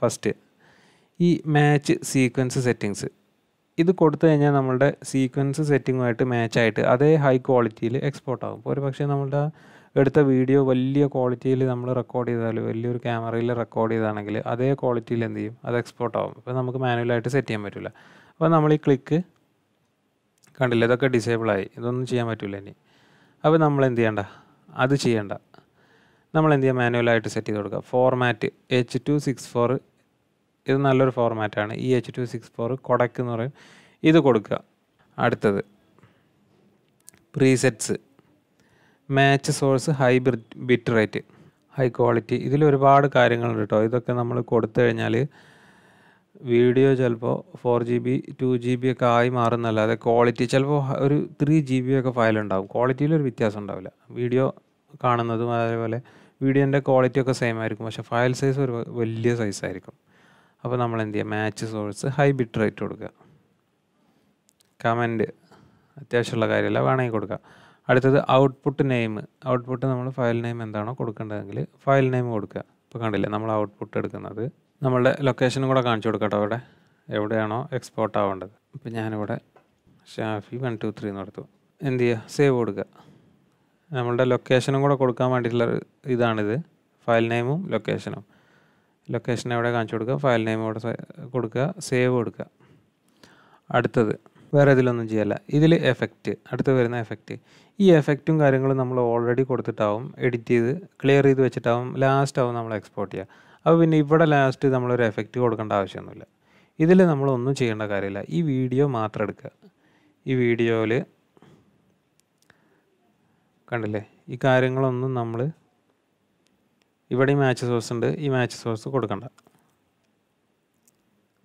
ഫസ്റ്റ് ഈ മാച്ച് സീക്വൻസ് സെറ്റിങ്സ് ഇത് കൊടുത്തു കഴിഞ്ഞാൽ നമ്മളുടെ സീക്വൻസ് സെറ്റിങ്ങുമായിട്ട് മാച്ചായിട്ട് അതേ ഹൈ ക്വാളിറ്റിയിൽ എക്സ്പോർട്ട് ആകും ഒരു പക്ഷേ നമ്മളുടെ എടുത്ത വീഡിയോ വലിയ ക്വാളിറ്റിയിൽ നമ്മൾ റെക്കോർഡ് ചെയ്താൽ വലിയൊരു ക്യാമറയിൽ റെക്കോർഡ് ചെയ്താണെങ്കിൽ അതേ ക്വാളിറ്റിയിൽ എന്ത് ചെയ്യും അത് എക്സ്പോർട്ട് ആവും അപ്പോൾ നമുക്ക് മാനുവലായിട്ട് സെറ്റ് ചെയ്യാൻ പറ്റില്ല അപ്പോൾ നമ്മൾ ഈ ക്ലിക്ക് കണ്ടില്ല ഇതൊക്കെ ഡിസേബിളായി ഇതൊന്നും ചെയ്യാൻ പറ്റില്ല ഇനി അപ്പോൾ നമ്മൾ എന്ത് ചെയ്യണ്ട അത് ചെയ്യണ്ട നമ്മൾ എന്ത് ചെയ്യാം മാനുവലായിട്ട് സെറ്റ് ചെയ്ത് കൊടുക്കുക format H two six four ഇത് നല്ലൊരു ഫോർമാറ്റാണ് ഈ H two six four codec എന്ന് പറയും ഇത് കൊടുക്കുക അടുത്തത് presets match source high bit rate high quality ഇതിൽ ഒരുപാട് കാര്യങ്ങളുണ്ട് കേട്ടോ ഇതൊക്കെ നമ്മൾ കൊടുത്തു കഴിഞ്ഞാൽ വീഡിയോ ചിലപ്പോൾ four G B two G B ഒക്കെ ആയി മാറുന്നല്ലാതെ ക്വാളിറ്റി ചിലപ്പോൾ ഒരു ത്രീ ജി ബി ഒക്കെ ഫയൽ ഉണ്ടാകും ക്വാളിറ്റിയിൽ ഒരു വ്യത്യാസം ഉണ്ടാവില്ല വീഡിയോ കാണുന്നതും അതേപോലെ വീഡിയോൻ്റെ ക്വാളിറ്റി ഒക്കെ സെയിം ആയിരിക്കും പക്ഷേ ഫയൽ സൈസ് ഒരു വലിയ സൈസ് ആയിരിക്കും അപ്പോൾ നമ്മൾ എന്ത് ചെയ്യുക match source high bit rate കൊടുക്കുക കമൻറ്റ് അത്യാവശ്യമുള്ള കാര്യമല്ല വേണമെങ്കിൽ കൊടുക്കുക അടുത്തത് ഔട്ട്പുട്ട് നെയിം ഔട്ട്പുട്ട് നമ്മൾ ഫയൽ നെയിം എന്താണോ കൊടുക്കേണ്ടതെങ്കിൽ ഫയൽ നെയിം കൊടുക്കുക ഇപ്പോൾ കണ്ടില്ലേ നമ്മൾ ഔട്ട്പുട്ട് എടുക്കുന്നത് നമ്മളുടെ ലൊക്കേഷനും കൂടെ കാണിച്ചു കൊടുക്കട്ടോ അവിടെ എവിടെയാണോ എക്സ്പോർട്ട് ആവേണ്ടത് ഇപ്പം ഞാനിവിടെ ഷാഫി വൺ ടു ത്രീ എന്ന് കൊടുത്തു എന്ത് ചെയ്യുക സേവ് കൊടുക്കുക നമ്മളുടെ ലൊക്കേഷനും കൂടെ കൊടുക്കാൻ വേണ്ടിയിട്ടുള്ള ഇതാണിത് ഫയൽ നെയിമും ലൊക്കേഷനും ലൊക്കേഷൻ എവിടെ കാണിച്ചു കൊടുക്കുക ഫയൽ നെയിം ഇവിടെ കൊടുക്കുക സേവ് കൊടുക്കുക അടുത്തത് വേറെ ഇതിലൊന്നും ചെയ്യല്ല ഇതിൽ എഫക്റ്റ് അടുത്ത് വരുന്ന എഫക്റ്റ് ഈ എഫക്റ്റും കാര്യങ്ങളും നമ്മൾ ഓൾറെഡി കൊടുത്തിട്ടാവും എഡിറ്റ് ചെയ്ത് ക്ലിയർ ചെയ്ത് വെച്ചിട്ടാവും ലാസ്റ്റ് ആവും നമ്മൾ എക്സ്പോർട്ട് ചെയ്യുക അപ്പോൾ പിന്നെ ഇവിടെ ലാസ്റ്റ് നമ്മളൊരു എഫക്റ്റ് കൊടുക്കേണ്ട ആവശ്യമൊന്നുമില്ല ഇതിൽ നമ്മളൊന്നും ചെയ്യേണ്ട കാര്യമില്ല ഈ വീഡിയോ മാത്രം എടുക്കുക ഈ വീഡിയോയിൽ കണ്ടില്ലേ ഈ കാര്യങ്ങളൊന്നും നമ്മൾ ഇവിടെ ഈ മാച്ച് സോഴ്സ് ഉണ്ട് ഈ മാച്ച് സോഴ്സ് കൊടുക്കണ്ട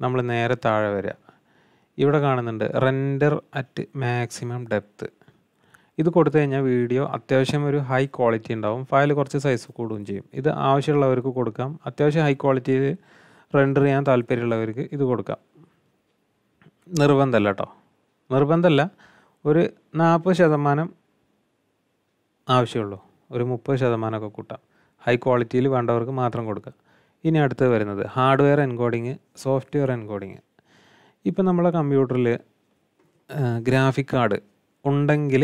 നമ്മൾ നേരെ താഴെ വരിക ഇവിടെ കാണുന്നുണ്ട് റെൻഡർ അറ്റ് മാക്സിമം ഡെപ്ത്ത് ഇത് കൊടുത്തു കഴിഞ്ഞാൽ വീഡിയോ അത്യാവശ്യം ഒരു ഹൈ ക്വാളിറ്റി ഉണ്ടാവും ഫയൽ കുറച്ച് സൈസ് കൂടുകയും ചെയ്യും ഇത് ആവശ്യമുള്ളവർക്ക് കൊടുക്കാം അത്യാവശ്യം ഹൈ ക്വാളിറ്റി റെൻഡർ ചെയ്യാൻ താല്പര്യമുള്ളവർക്ക് ഇത് കൊടുക്കാം നിർബന്ധമല്ല കേട്ടോ നിർബന്ധമല്ല ഒരു നാൽപ്പത് ശതമാനം ആവശ്യമുള്ളൂ ഒരു മുപ്പത് ശതമാനമൊക്കെ കൂട്ടാം ഹൈ ക്വാളിറ്റിയിൽ വേണ്ടവർക്ക് മാത്രം കൊടുക്കുക ഇനി അടുത്ത് വരുന്നത് ഹാർഡ്വെയർ എൻകോഡിങ് സോഫ്റ്റ്വെയർ എൻകോഡിങ് ഇപ്പം നമ്മളെ കമ്പ്യൂട്ടറിൽ ഗ്രാഫിക് കാർഡ് ഉണ്ടെങ്കിൽ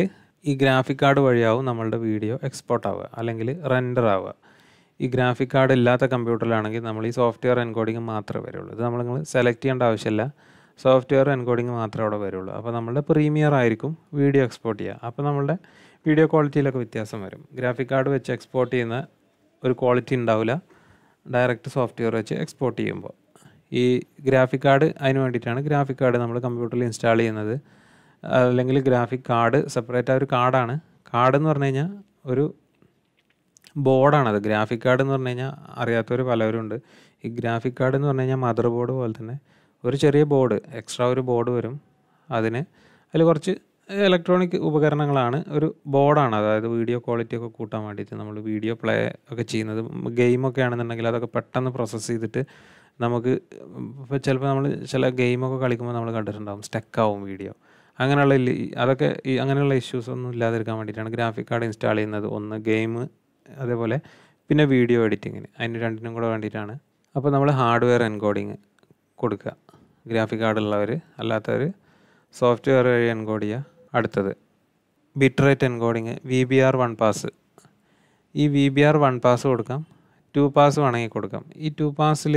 ഈ ഗ്രാഫിക് കാർഡ് വഴിയാവും നമ്മളുടെ വീഡിയോ എക്സ്പോർട്ട് ആവുക അല്ലെങ്കിൽ റെൻഡർ ആവുക ഈ ഗ്രാഫിക് കാർഡ് ഇല്ലാത്ത കമ്പ്യൂട്ടറിലാണെങ്കിൽ നമ്മൾ ഈ സോഫ്റ്റ്വെയർ എൻകോഡിങ് മാത്രമേ വരുള്ളൂ ഇത് നമ്മൾ സെലക്ട് ചെയ്യേണ്ട ആവശ്യമില്ല സോഫ്റ്റ്വെയർ എൻകോഡിങ് മാത്രമേ അവിടെ വരുള്ളൂ അപ്പോൾ നമ്മളുടെ പ്രീമിയർ ആയിരിക്കും വീഡിയോ എക്സ്പോർട്ട് ചെയ്യുക അപ്പോൾ നമ്മളുടെ വീഡിയോ ക്വാളിറ്റിയിലൊക്കെ വ്യത്യാസം വരും ഗ്രാഫിക് കാർഡ് വെച്ച് എക്സ്പോർട്ട് ചെയ്യുന്ന ഒരു ക്വാളിറ്റി ഉണ്ടാവില്ല ഡയറക്റ്റ് സോഫ്റ്റ്വെയർ വെച്ച് എക്സ്പോർട്ട് ചെയ്യുമ്പോൾ ഈ ഗ്രാഫിക് കാർഡ് അതിന് വേണ്ടിയിട്ടാണ് ഗ്രാഫിക് കാർഡ് നമ്മൾ കമ്പ്യൂട്ടറിൽ ഇൻസ്റ്റാൾ ചെയ്യുന്നത് അല്ലെങ്കിൽ ഗ്രാഫിക് കാർഡ് സെപ്പറേറ്റ് ആ ഒരു കാർഡാണ് കാർഡ് എന്ന് പറഞ്ഞു കഴിഞ്ഞാൽ ഒരു ബോർഡാണത് ഗ്രാഫിക് കാർഡ് എന്ന് പറഞ്ഞു കഴിഞ്ഞാൽ അറിയാത്തവർ പലവരും ഉണ്ട് ഈ ഗ്രാഫിക് കാർഡ് എന്ന് പറഞ്ഞു കഴിഞ്ഞാൽ മദർ ബോർഡ് പോലെ തന്നെ ഒരു ചെറിയ ബോർഡ് എക്സ്ട്രാ ഒരു ബോർഡ് വരും അതിന് അതിൽ കുറച്ച് ഇലക്ട്രോണിക് ഉപകരണങ്ങളാണ് ഒരു ബോർഡാണ് അതായത് വീഡിയോ ക്വാളിറ്റി ഒക്കെ കൂട്ടാൻ വേണ്ടിയിട്ട് നമ്മൾ വീഡിയോ പ്ലേ ഒക്കെ ചെയ്യുന്നത് ഗെയിമൊക്കെ ആണെന്നുണ്ടെങ്കിൽ അതൊക്കെ പെട്ടെന്ന് പ്രോസസ്സ് ചെയ്തിട്ട് നമുക്ക് ഇപ്പോൾ ചിലപ്പോൾ നമ്മൾ ചില ഗെയിമൊക്കെ കളിക്കുമ്പോൾ നമ്മൾ കണ്ടിട്ടുണ്ടാകും സ്റ്റക്കാവും വീഡിയോ അങ്ങനെയുള്ള അതൊക്കെ ഈ അങ്ങനെയുള്ള ഇഷ്യൂസ് ഒന്നും ഇല്ലാതിരിക്കാൻ വേണ്ടിയിട്ടാണ് ഗ്രാഫിക് കാർഡ് ഇൻസ്റ്റാൾ ചെയ്യുന്നത് ഒന്ന് ഗെയിം അതേപോലെ പിന്നെ വീഡിയോ എഡിറ്റിങ്ങിന് അതിന് രണ്ടിനും കൂടെ വേണ്ടിയിട്ടാണ് അപ്പോൾ നമ്മൾ ഹാർഡ്വെയർ എൻകോഡിങ് കൊടുക്കുക ഗ്രാഫിക് കാർഡുള്ളവർ അല്ലാത്തവർ സോഫ്റ്റ്വെയർ വഴി എൻകോഡ് ചെയ്യുക അടുത്തത് bitrate encoding V B R one pass ഈ V B R one pass കൊടുക്കാം ടു പാസ് വേണമെങ്കിൽ കൊടുക്കാം ഈ ടു പാസിൽ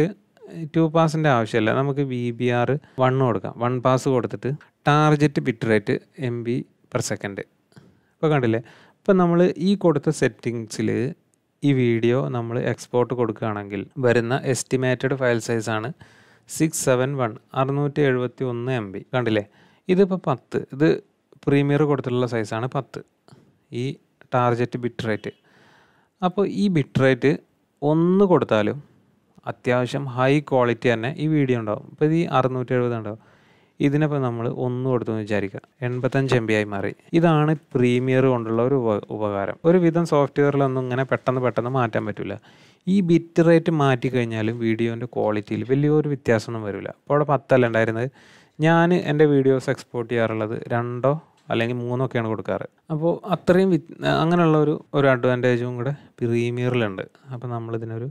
ടു പാസിൻ്റെ ആവശ്യമില്ല നമുക്ക് വി ബി ആർ വൺ കൊടുക്കാം വൺ പാസ് കൊടുത്തിട്ട് target bit rate M B per second ഇപ്പോൾ കണ്ടില്ലേ ഇപ്പം നമ്മൾ ഈ കൊടുത്ത സെറ്റിങ്സിൽ ഈ വീഡിയോ നമ്മൾ എക്സ്പോർട്ട് കൊടുക്കുകയാണെങ്കിൽ വരുന്ന എസ്റ്റിമേറ്റഡ് ഫയൽ സൈസാണ് സിക്സ് സെവൻ വൺ അറുന്നൂറ്റി എഴുപത്തി ഒന്ന് എം ബി കണ്ടില്ലേ ഇതിപ്പോൾ പത്ത് ഇത് പ്രീമിയർ കൊടുത്തിട്ടുള്ള സൈസാണ് പത്ത് ഈ ടാർജറ്റ് ബിറ്റ് റേറ്റ് അപ്പോൾ ഈ ബിറ്റ് റേറ്റ് ഒന്ന് കൊടുത്താലും അത്യാവശ്യം ഹൈ ക്വാളിറ്റി തന്നെ ഈ വീഡിയോ ഉണ്ടാവും ഇപ്പോൾ ഈ അറുന്നൂറ്റി എഴുപത് ഉണ്ടാവും ഇതിനിപ്പോൾ നമ്മൾ ഒന്ന് കൊടുത്തു വിചാരിക്കുക എൺപത്തഞ്ച് എം ബി ആയി മാറി ഇതാണ് പ്രീമിയർ കൊണ്ടുള്ള ഒരു ഉപകാരം ഒരുവിധം സോഫ്റ്റ്വെയറിലൊന്നും ഇങ്ങനെ പെട്ടെന്ന് പെട്ടെന്ന് മാറ്റാൻ പറ്റില്ല ഈ ബിറ്റ് റേറ്റ് മാറ്റി കഴിഞ്ഞാലും വീഡിയോൻ്റെ ക്വാളിറ്റിയിൽ വലിയൊരു വ്യത്യാസമൊന്നും വരില്ല അപ്പോൾ അവിടെ പത്തല്ല ഉണ്ടായിരുന്നത് ഞാൻ എൻ്റെ വീഡിയോസ് എക്സ്പോർട്ട് ചെയ്യാറുള്ളത് രണ്ടോ അല്ലെങ്കിൽ മൂന്നൊക്കെയാണ് കൊടുക്കാറ് അപ്പോൾ അത്രയും അങ്ങനെയുള്ള ഒരു ഒരു അഡ്വാൻറ്റേജും കൂടെ പ്രീമിയറിലുണ്ട് അപ്പോൾ നമ്മളിതിനൊരു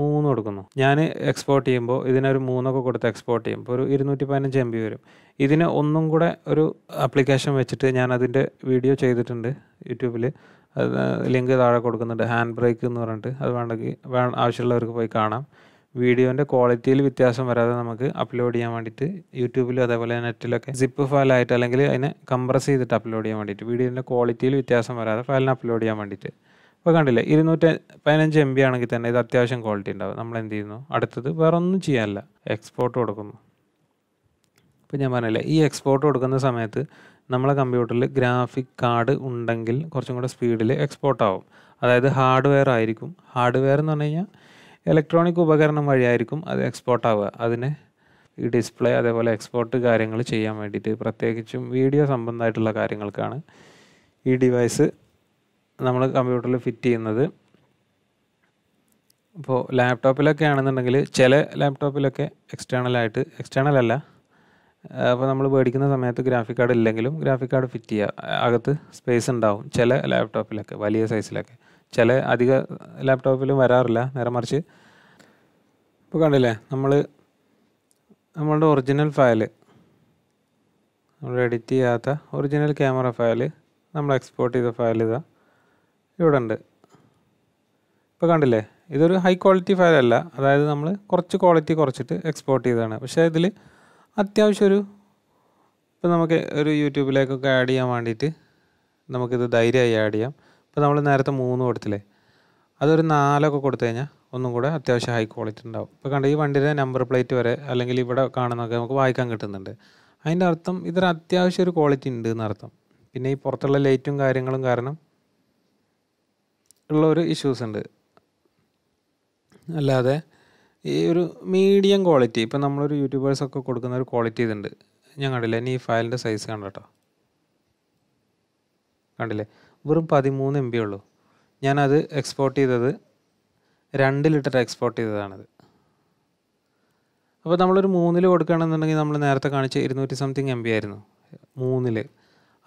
മൂന്ന് കൊടുക്കുന്നു ഞാൻ എക്സ്പോർട്ട് ചെയ്യുമ്പോൾ ഇതിനൊരു മൂന്നൊക്കെ കൊടുത്ത് എക്സ്പോർട്ട് ചെയ്യുമ്പോൾ ഒരു ഇരുന്നൂറ്റി പതിനഞ്ച് എം ബി വരും ഇതിന് ഒന്നും കൂടെ ഒരു ആപ്ലിക്കേഷൻ വെച്ചിട്ട് ഞാൻ അതിൻ്റെ വീഡിയോ ചെയ്തിട്ടുണ്ട് യൂട്യൂബിൽ ലിങ്ക് താഴെ കൊടുക്കുന്നുണ്ട് ഹാൻഡ് ബ്രേക്ക് എന്ന് പറഞ്ഞിട്ട് അത് വേണമെങ്കിൽ വേ ആവശ്യമുള്ളവർക്ക് പോയി കാണാം വീഡിയോൻ്റെ ക്വാളിറ്റിയിൽ വ്യത്യാസം വരാതെ നമുക്ക് അപ്ലോഡ് ചെയ്യാൻ വേണ്ടിയിട്ട് യൂട്യൂബിലും അതേപോലെ നെറ്റിലൊക്കെ സിപ്പ് ഫയലായിട്ട് അല്ലെങ്കിൽ അതിനെ കംപ്രസ് ചെയ്തിട്ട് അപ്ലോഡ് ചെയ്യാൻ വേണ്ടിയിട്ട് വീഡിയോൻ്റെ ക്വാളിറ്റിയിൽ വ്യത്യാസം വരാതെ ഫയലിനെ അപ്ലോഡ് ചെയ്യാൻ വേണ്ടിയിട്ട് ഇപ്പോൾ കണ്ടില്ലേ ഇരുന്നൂറ്റി പതിനഞ്ച് എം ബി ആണെങ്കിൽ തന്നെ ഇത് അത്യാവശ്യം ക്വാളിറ്റി ഉണ്ടാവും നമ്മൾ എന്ത് ചെയ്യുന്നു അടുത്തത് വേറെ ഒന്നും ചെയ്യാനില്ല എക്സ്പോർട്ട് കൊടുക്കുന്നു ഇപ്പോൾ ഞാൻ പറഞ്ഞില്ലേ ഈ എക്സ്പോർട്ട് കൊടുക്കുന്ന സമയത്ത് നമ്മളെ കമ്പ്യൂട്ടറിൽ ഗ്രാഫിക് കാർഡ് ഉണ്ടെങ്കിൽ കുറച്ചും കൂടെ സ്പീഡിൽ എക്സ്പോർട്ട് ആവും അതായത് ഹാർഡ്വെയർ ആയിരിക്കും ഹാർഡ്വെയർ എന്ന് പറഞ്ഞു കഴിഞ്ഞാൽ ഇലക്ട്രോണിക് ഉപകരണം വഴിയായിരിക്കും അത് എക്സ്പോർട്ട് ആവുക അതിനെ ഈ ഡിസ്പ്ലേ അതേപോലെ എക്സ്പോർട്ട് കാര്യങ്ങൾ ചെയ്യാൻ വേണ്ടിയിട്ട് പ്രത്യേകിച്ചും വീഡിയോ സംബന്ധമായിട്ടുള്ള കാര്യങ്ങൾക്കാണ് ഈ ഡിവൈസ് നമ്മൾ കമ്പ്യൂട്ടറിൽ ഫിറ്റ് ചെയ്യുന്നത് അപ്പോൾ ലാപ്ടോപ്പിലൊക്കെ ആണെന്നുണ്ടെങ്കിൽ ചില ലാപ്ടോപ്പിലൊക്കെ എക്സ്റ്റേണലായിട്ട് എക്സ്റ്റേണൽ അല്ല അപ്പോൾ നമ്മൾ മേടിക്കുന്ന സമയത്ത് ഗ്രാഫിക് കാർഡ് ഇല്ലെങ്കിലും ഗ്രാഫിക് കാർഡ് ഫിറ്റ് ചെയ്യുക അകത്ത് സ്പേസ് ഉണ്ടാവും ചില ലാപ്ടോപ്പിലൊക്കെ വലിയ സൈസിലൊക്കെ ചില അധിക ലാപ്ടോപ്പിലും വരാറില്ല നേരെ മറിച്ച് ഇപ്പോൾ കണ്ടില്ലേ നമ്മൾ നമ്മളുടെ ഒറിജിനൽ ഫയൽ നമ്മൾ എഡിറ്റ് ചെയ്യാത്ത ഒറിജിനൽ ക്യാമറ ഫയൽ നമ്മൾ എക്സ്പോർട്ട് ചെയ്ത ഫയൽ ഇതാണ് ഇവിടെ ഉണ്ട് ഇപ്പോൾ കണ്ടില്ലേ ഇതൊരു ഹൈ ക്വാളിറ്റി ഫയൽ അല്ല അതായത് നമ്മൾ കുറച്ച് ക്വാളിറ്റി കുറച്ചിട്ട് എക്സ്പോർട്ട് ചെയ്തതാണ് പക്ഷേ ഇതിൽ അത്യാവശ്യം ഒരു ഇപ്പോൾ നമുക്ക് ഒരു യൂട്യൂബിലേക്കൊക്കെ ആഡ് ചെയ്യാൻ വേണ്ടിയിട്ട് നമുക്കിത് ധൈര്യമായി ആഡ് ചെയ്യാം ഇപ്പോൾ നമ്മൾ നേരത്തെ മൂന്ന് കൊടുത്തില്ലേ അതൊരു നാലൊക്കെ കൊടുത്തു കഴിഞ്ഞാൽ ഒന്നും കൂടെ അത്യാവശ്യം ഹൈ ക്വാളിറ്റി ഉണ്ടാവും ഇപ്പോൾ കണ്ട ഈ വണ്ടിയുടെ നമ്പർ പ്ലേറ്റ് വരെ അല്ലെങ്കിൽ ഇവിടെ കാണുന്നൊക്കെ നമുക്ക് വായിക്കാൻ കിട്ടുന്നുണ്ട് അതിൻ്റെ അർത്ഥം ഇതൊരു അത്യാവശ്യം ഒരു ക്വാളിറ്റി ഉണ്ട് എന്നർത്ഥം പിന്നെ ഈ പുറത്തുള്ള ലൈറ്റും കാര്യങ്ങളും കാരണം ഉള്ള ഒരു ഇഷ്യൂസ് ഉണ്ട് അല്ലാതെ ഈ ഒരു മീഡിയം ക്വാളിറ്റി ഇപ്പം നമ്മളൊരു യൂട്യൂബേഴ്സൊക്കെ കൊടുക്കുന്ന ഒരു ക്വാളിറ്റി ഇതുണ്ട് ഞാൻ കണ്ടില്ല ഇനി ഈ ഫയലിൻ്റെ സൈസ് കണ്ടോ കണ്ടില്ലേ വെറും പതിമൂന്ന് എം ബി ഉള്ളൂ ഞാനത് എക്സ്പോർട്ട് ചെയ്തത് രണ്ട് ലിറ്റർ എക്സ്പോർട്ട് ചെയ്തതാണത് അപ്പോൾ നമ്മളൊരു മൂന്നിൽ കൊടുക്കുകയാണെന്നുണ്ടെങ്കിൽ നമ്മൾ നേരത്തെ കാണിച്ച ഇരുന്നൂറ്റി സംതിങ് എം ബി ആയിരുന്നു മൂന്നിൽ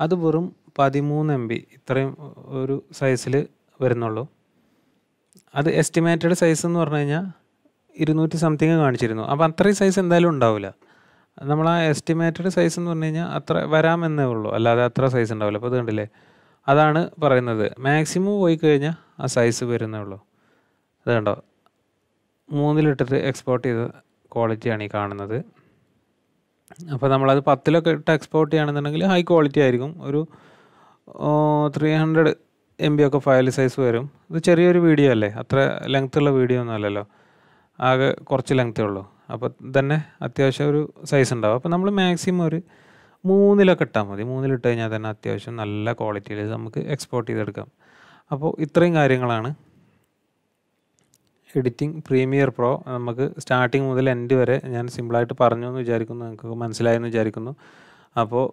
അത് വെറും പതിമൂന്ന് എം ബി ഇത്രയും ഒരു സൈസിൽ വരുന്നുള്ളൂ അത് എസ്റ്റിമേറ്റഡ് സൈസ് എന്ന് പറഞ്ഞു കഴിഞ്ഞാൽ ഇരുന്നൂറ്റി സംതിങ് കാണിച്ചിരുന്നു അപ്പോൾ അത്രയും സൈസ് എന്തായാലും ഉണ്ടാവില്ല നമ്മൾ ആ എസ്റ്റിമേറ്റഡ് സൈസ് എന്ന് പറഞ്ഞു കഴിഞ്ഞാൽ അത്ര വരാമെന്നേ ഉള്ളൂ അല്ലാതെ അത്ര സൈസ് ഉണ്ടാവില്ല അപ്പോൾ ഇത് കണ്ടില്ലേ അതാണ് പറയുന്നത് മാക്സിമം പോയി കഴിഞ്ഞാൽ ആ സൈസ് വരുന്നേ ഉള്ളൂ അത് കണ്ടോ മൂന്നിലിട്ടിട്ട് എക്സ്പോർട്ട് ചെയ്ത ക്വാളിറ്റിയാണ് ഈ കാണുന്നത് അപ്പോൾ നമ്മളത് പത്തിലൊക്കെ ഇട്ട് എക്സ്പോർട്ട് ചെയ്യുകയാണെന്നുണ്ടെങ്കിൽ ഹൈ ക്വാളിറ്റി ആയിരിക്കും ഒരു ത്രീ ഹൺഡ്രഡ് എം ബി ഒക്കെ ഫയൽ സൈസ് വരും ഇത് ചെറിയൊരു വീഡിയോ അല്ലേ അത്ര ഉള്ള വീഡിയോ ഒന്നും അല്ലല്ലോ ആകെ കുറച്ച് ലെങ്ത്തേ ഉള്ളൂ അപ്പോൾ തന്നെ അത്യാവശ്യം ഒരു സൈസ് ഉണ്ടാവും അപ്പോൾ നമ്മൾ മാക്സിമം ഒരു മൂന്നിലൊക്കെ ഇട്ടാൽ മതി മൂന്നിലിട്ട് കഴിഞ്ഞാൽ തന്നെ അത്യാവശ്യം നല്ല ക്വാളിറ്റിയിൽ നമുക്ക് എക്സ്പോർട്ട് ചെയ്തെടുക്കാം അപ്പോൾ ഇത്രയും കാര്യങ്ങളാണ് എഡിറ്റിംഗ് പ്രീമിയർ പ്രോ നമുക്ക് സ്റ്റാർട്ടിങ് മുതൽ എൻഡ് വരെ ഞാൻ സിമ്പിളായിട്ട് പറഞ്ഞു എന്ന് വിചാരിക്കുന്നു നിങ്ങൾക്ക് മനസ്സിലായെന്ന് വിചാരിക്കുന്നു അപ്പോൾ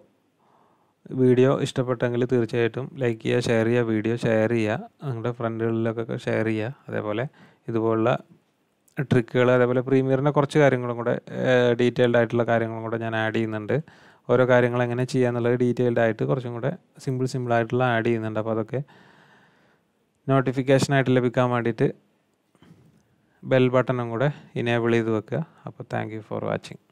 വീഡിയോ ഇഷ്ടപ്പെട്ടെങ്കിൽ തീർച്ചയായിട്ടും ലൈക്ക് ചെയ്യുക ഷെയർ ചെയ്യുക വീഡിയോ ഷെയർ ചെയ്യുക നിങ്ങളുടെ ഫ്രണ്ടുകളിലൊക്കെ ഷെയർ ചെയ്യുക അതേപോലെ ഇതുപോലുള്ള ട്രിക്കുകൾ അതേപോലെ പ്രീമിയറിൻ്റെ കുറച്ച് കാര്യങ്ങളും കൂടെ ഡീറ്റെയിൽഡ് ആയിട്ടുള്ള കാര്യങ്ങളും കൂടെ ഞാൻ ആഡ് ചെയ്യുന്നുണ്ട് ഓരോ കാര്യങ്ങൾ എങ്ങനെ ചെയ്യുക എന്നുള്ളത് ഡീറ്റെയിൽഡ് ആയിട്ട് കുറച്ചും കൂടെ സിമ്പിൾ സിമ്പിൾ ആയിട്ടുള്ള ആഡ് ചെയ്യുന്നുണ്ട് അപ്പോൾ അതൊക്കെ നോട്ടിഫിക്കേഷനായിട്ട് ലഭിക്കാൻ വേണ്ടിയിട്ട് ബെൽ ബട്ടണും കൂടെ ഇനേബിൾ ചെയ്ത് വെക്കുക അപ്പോൾ താങ്ക് ഫോർ വാച്ചിങ്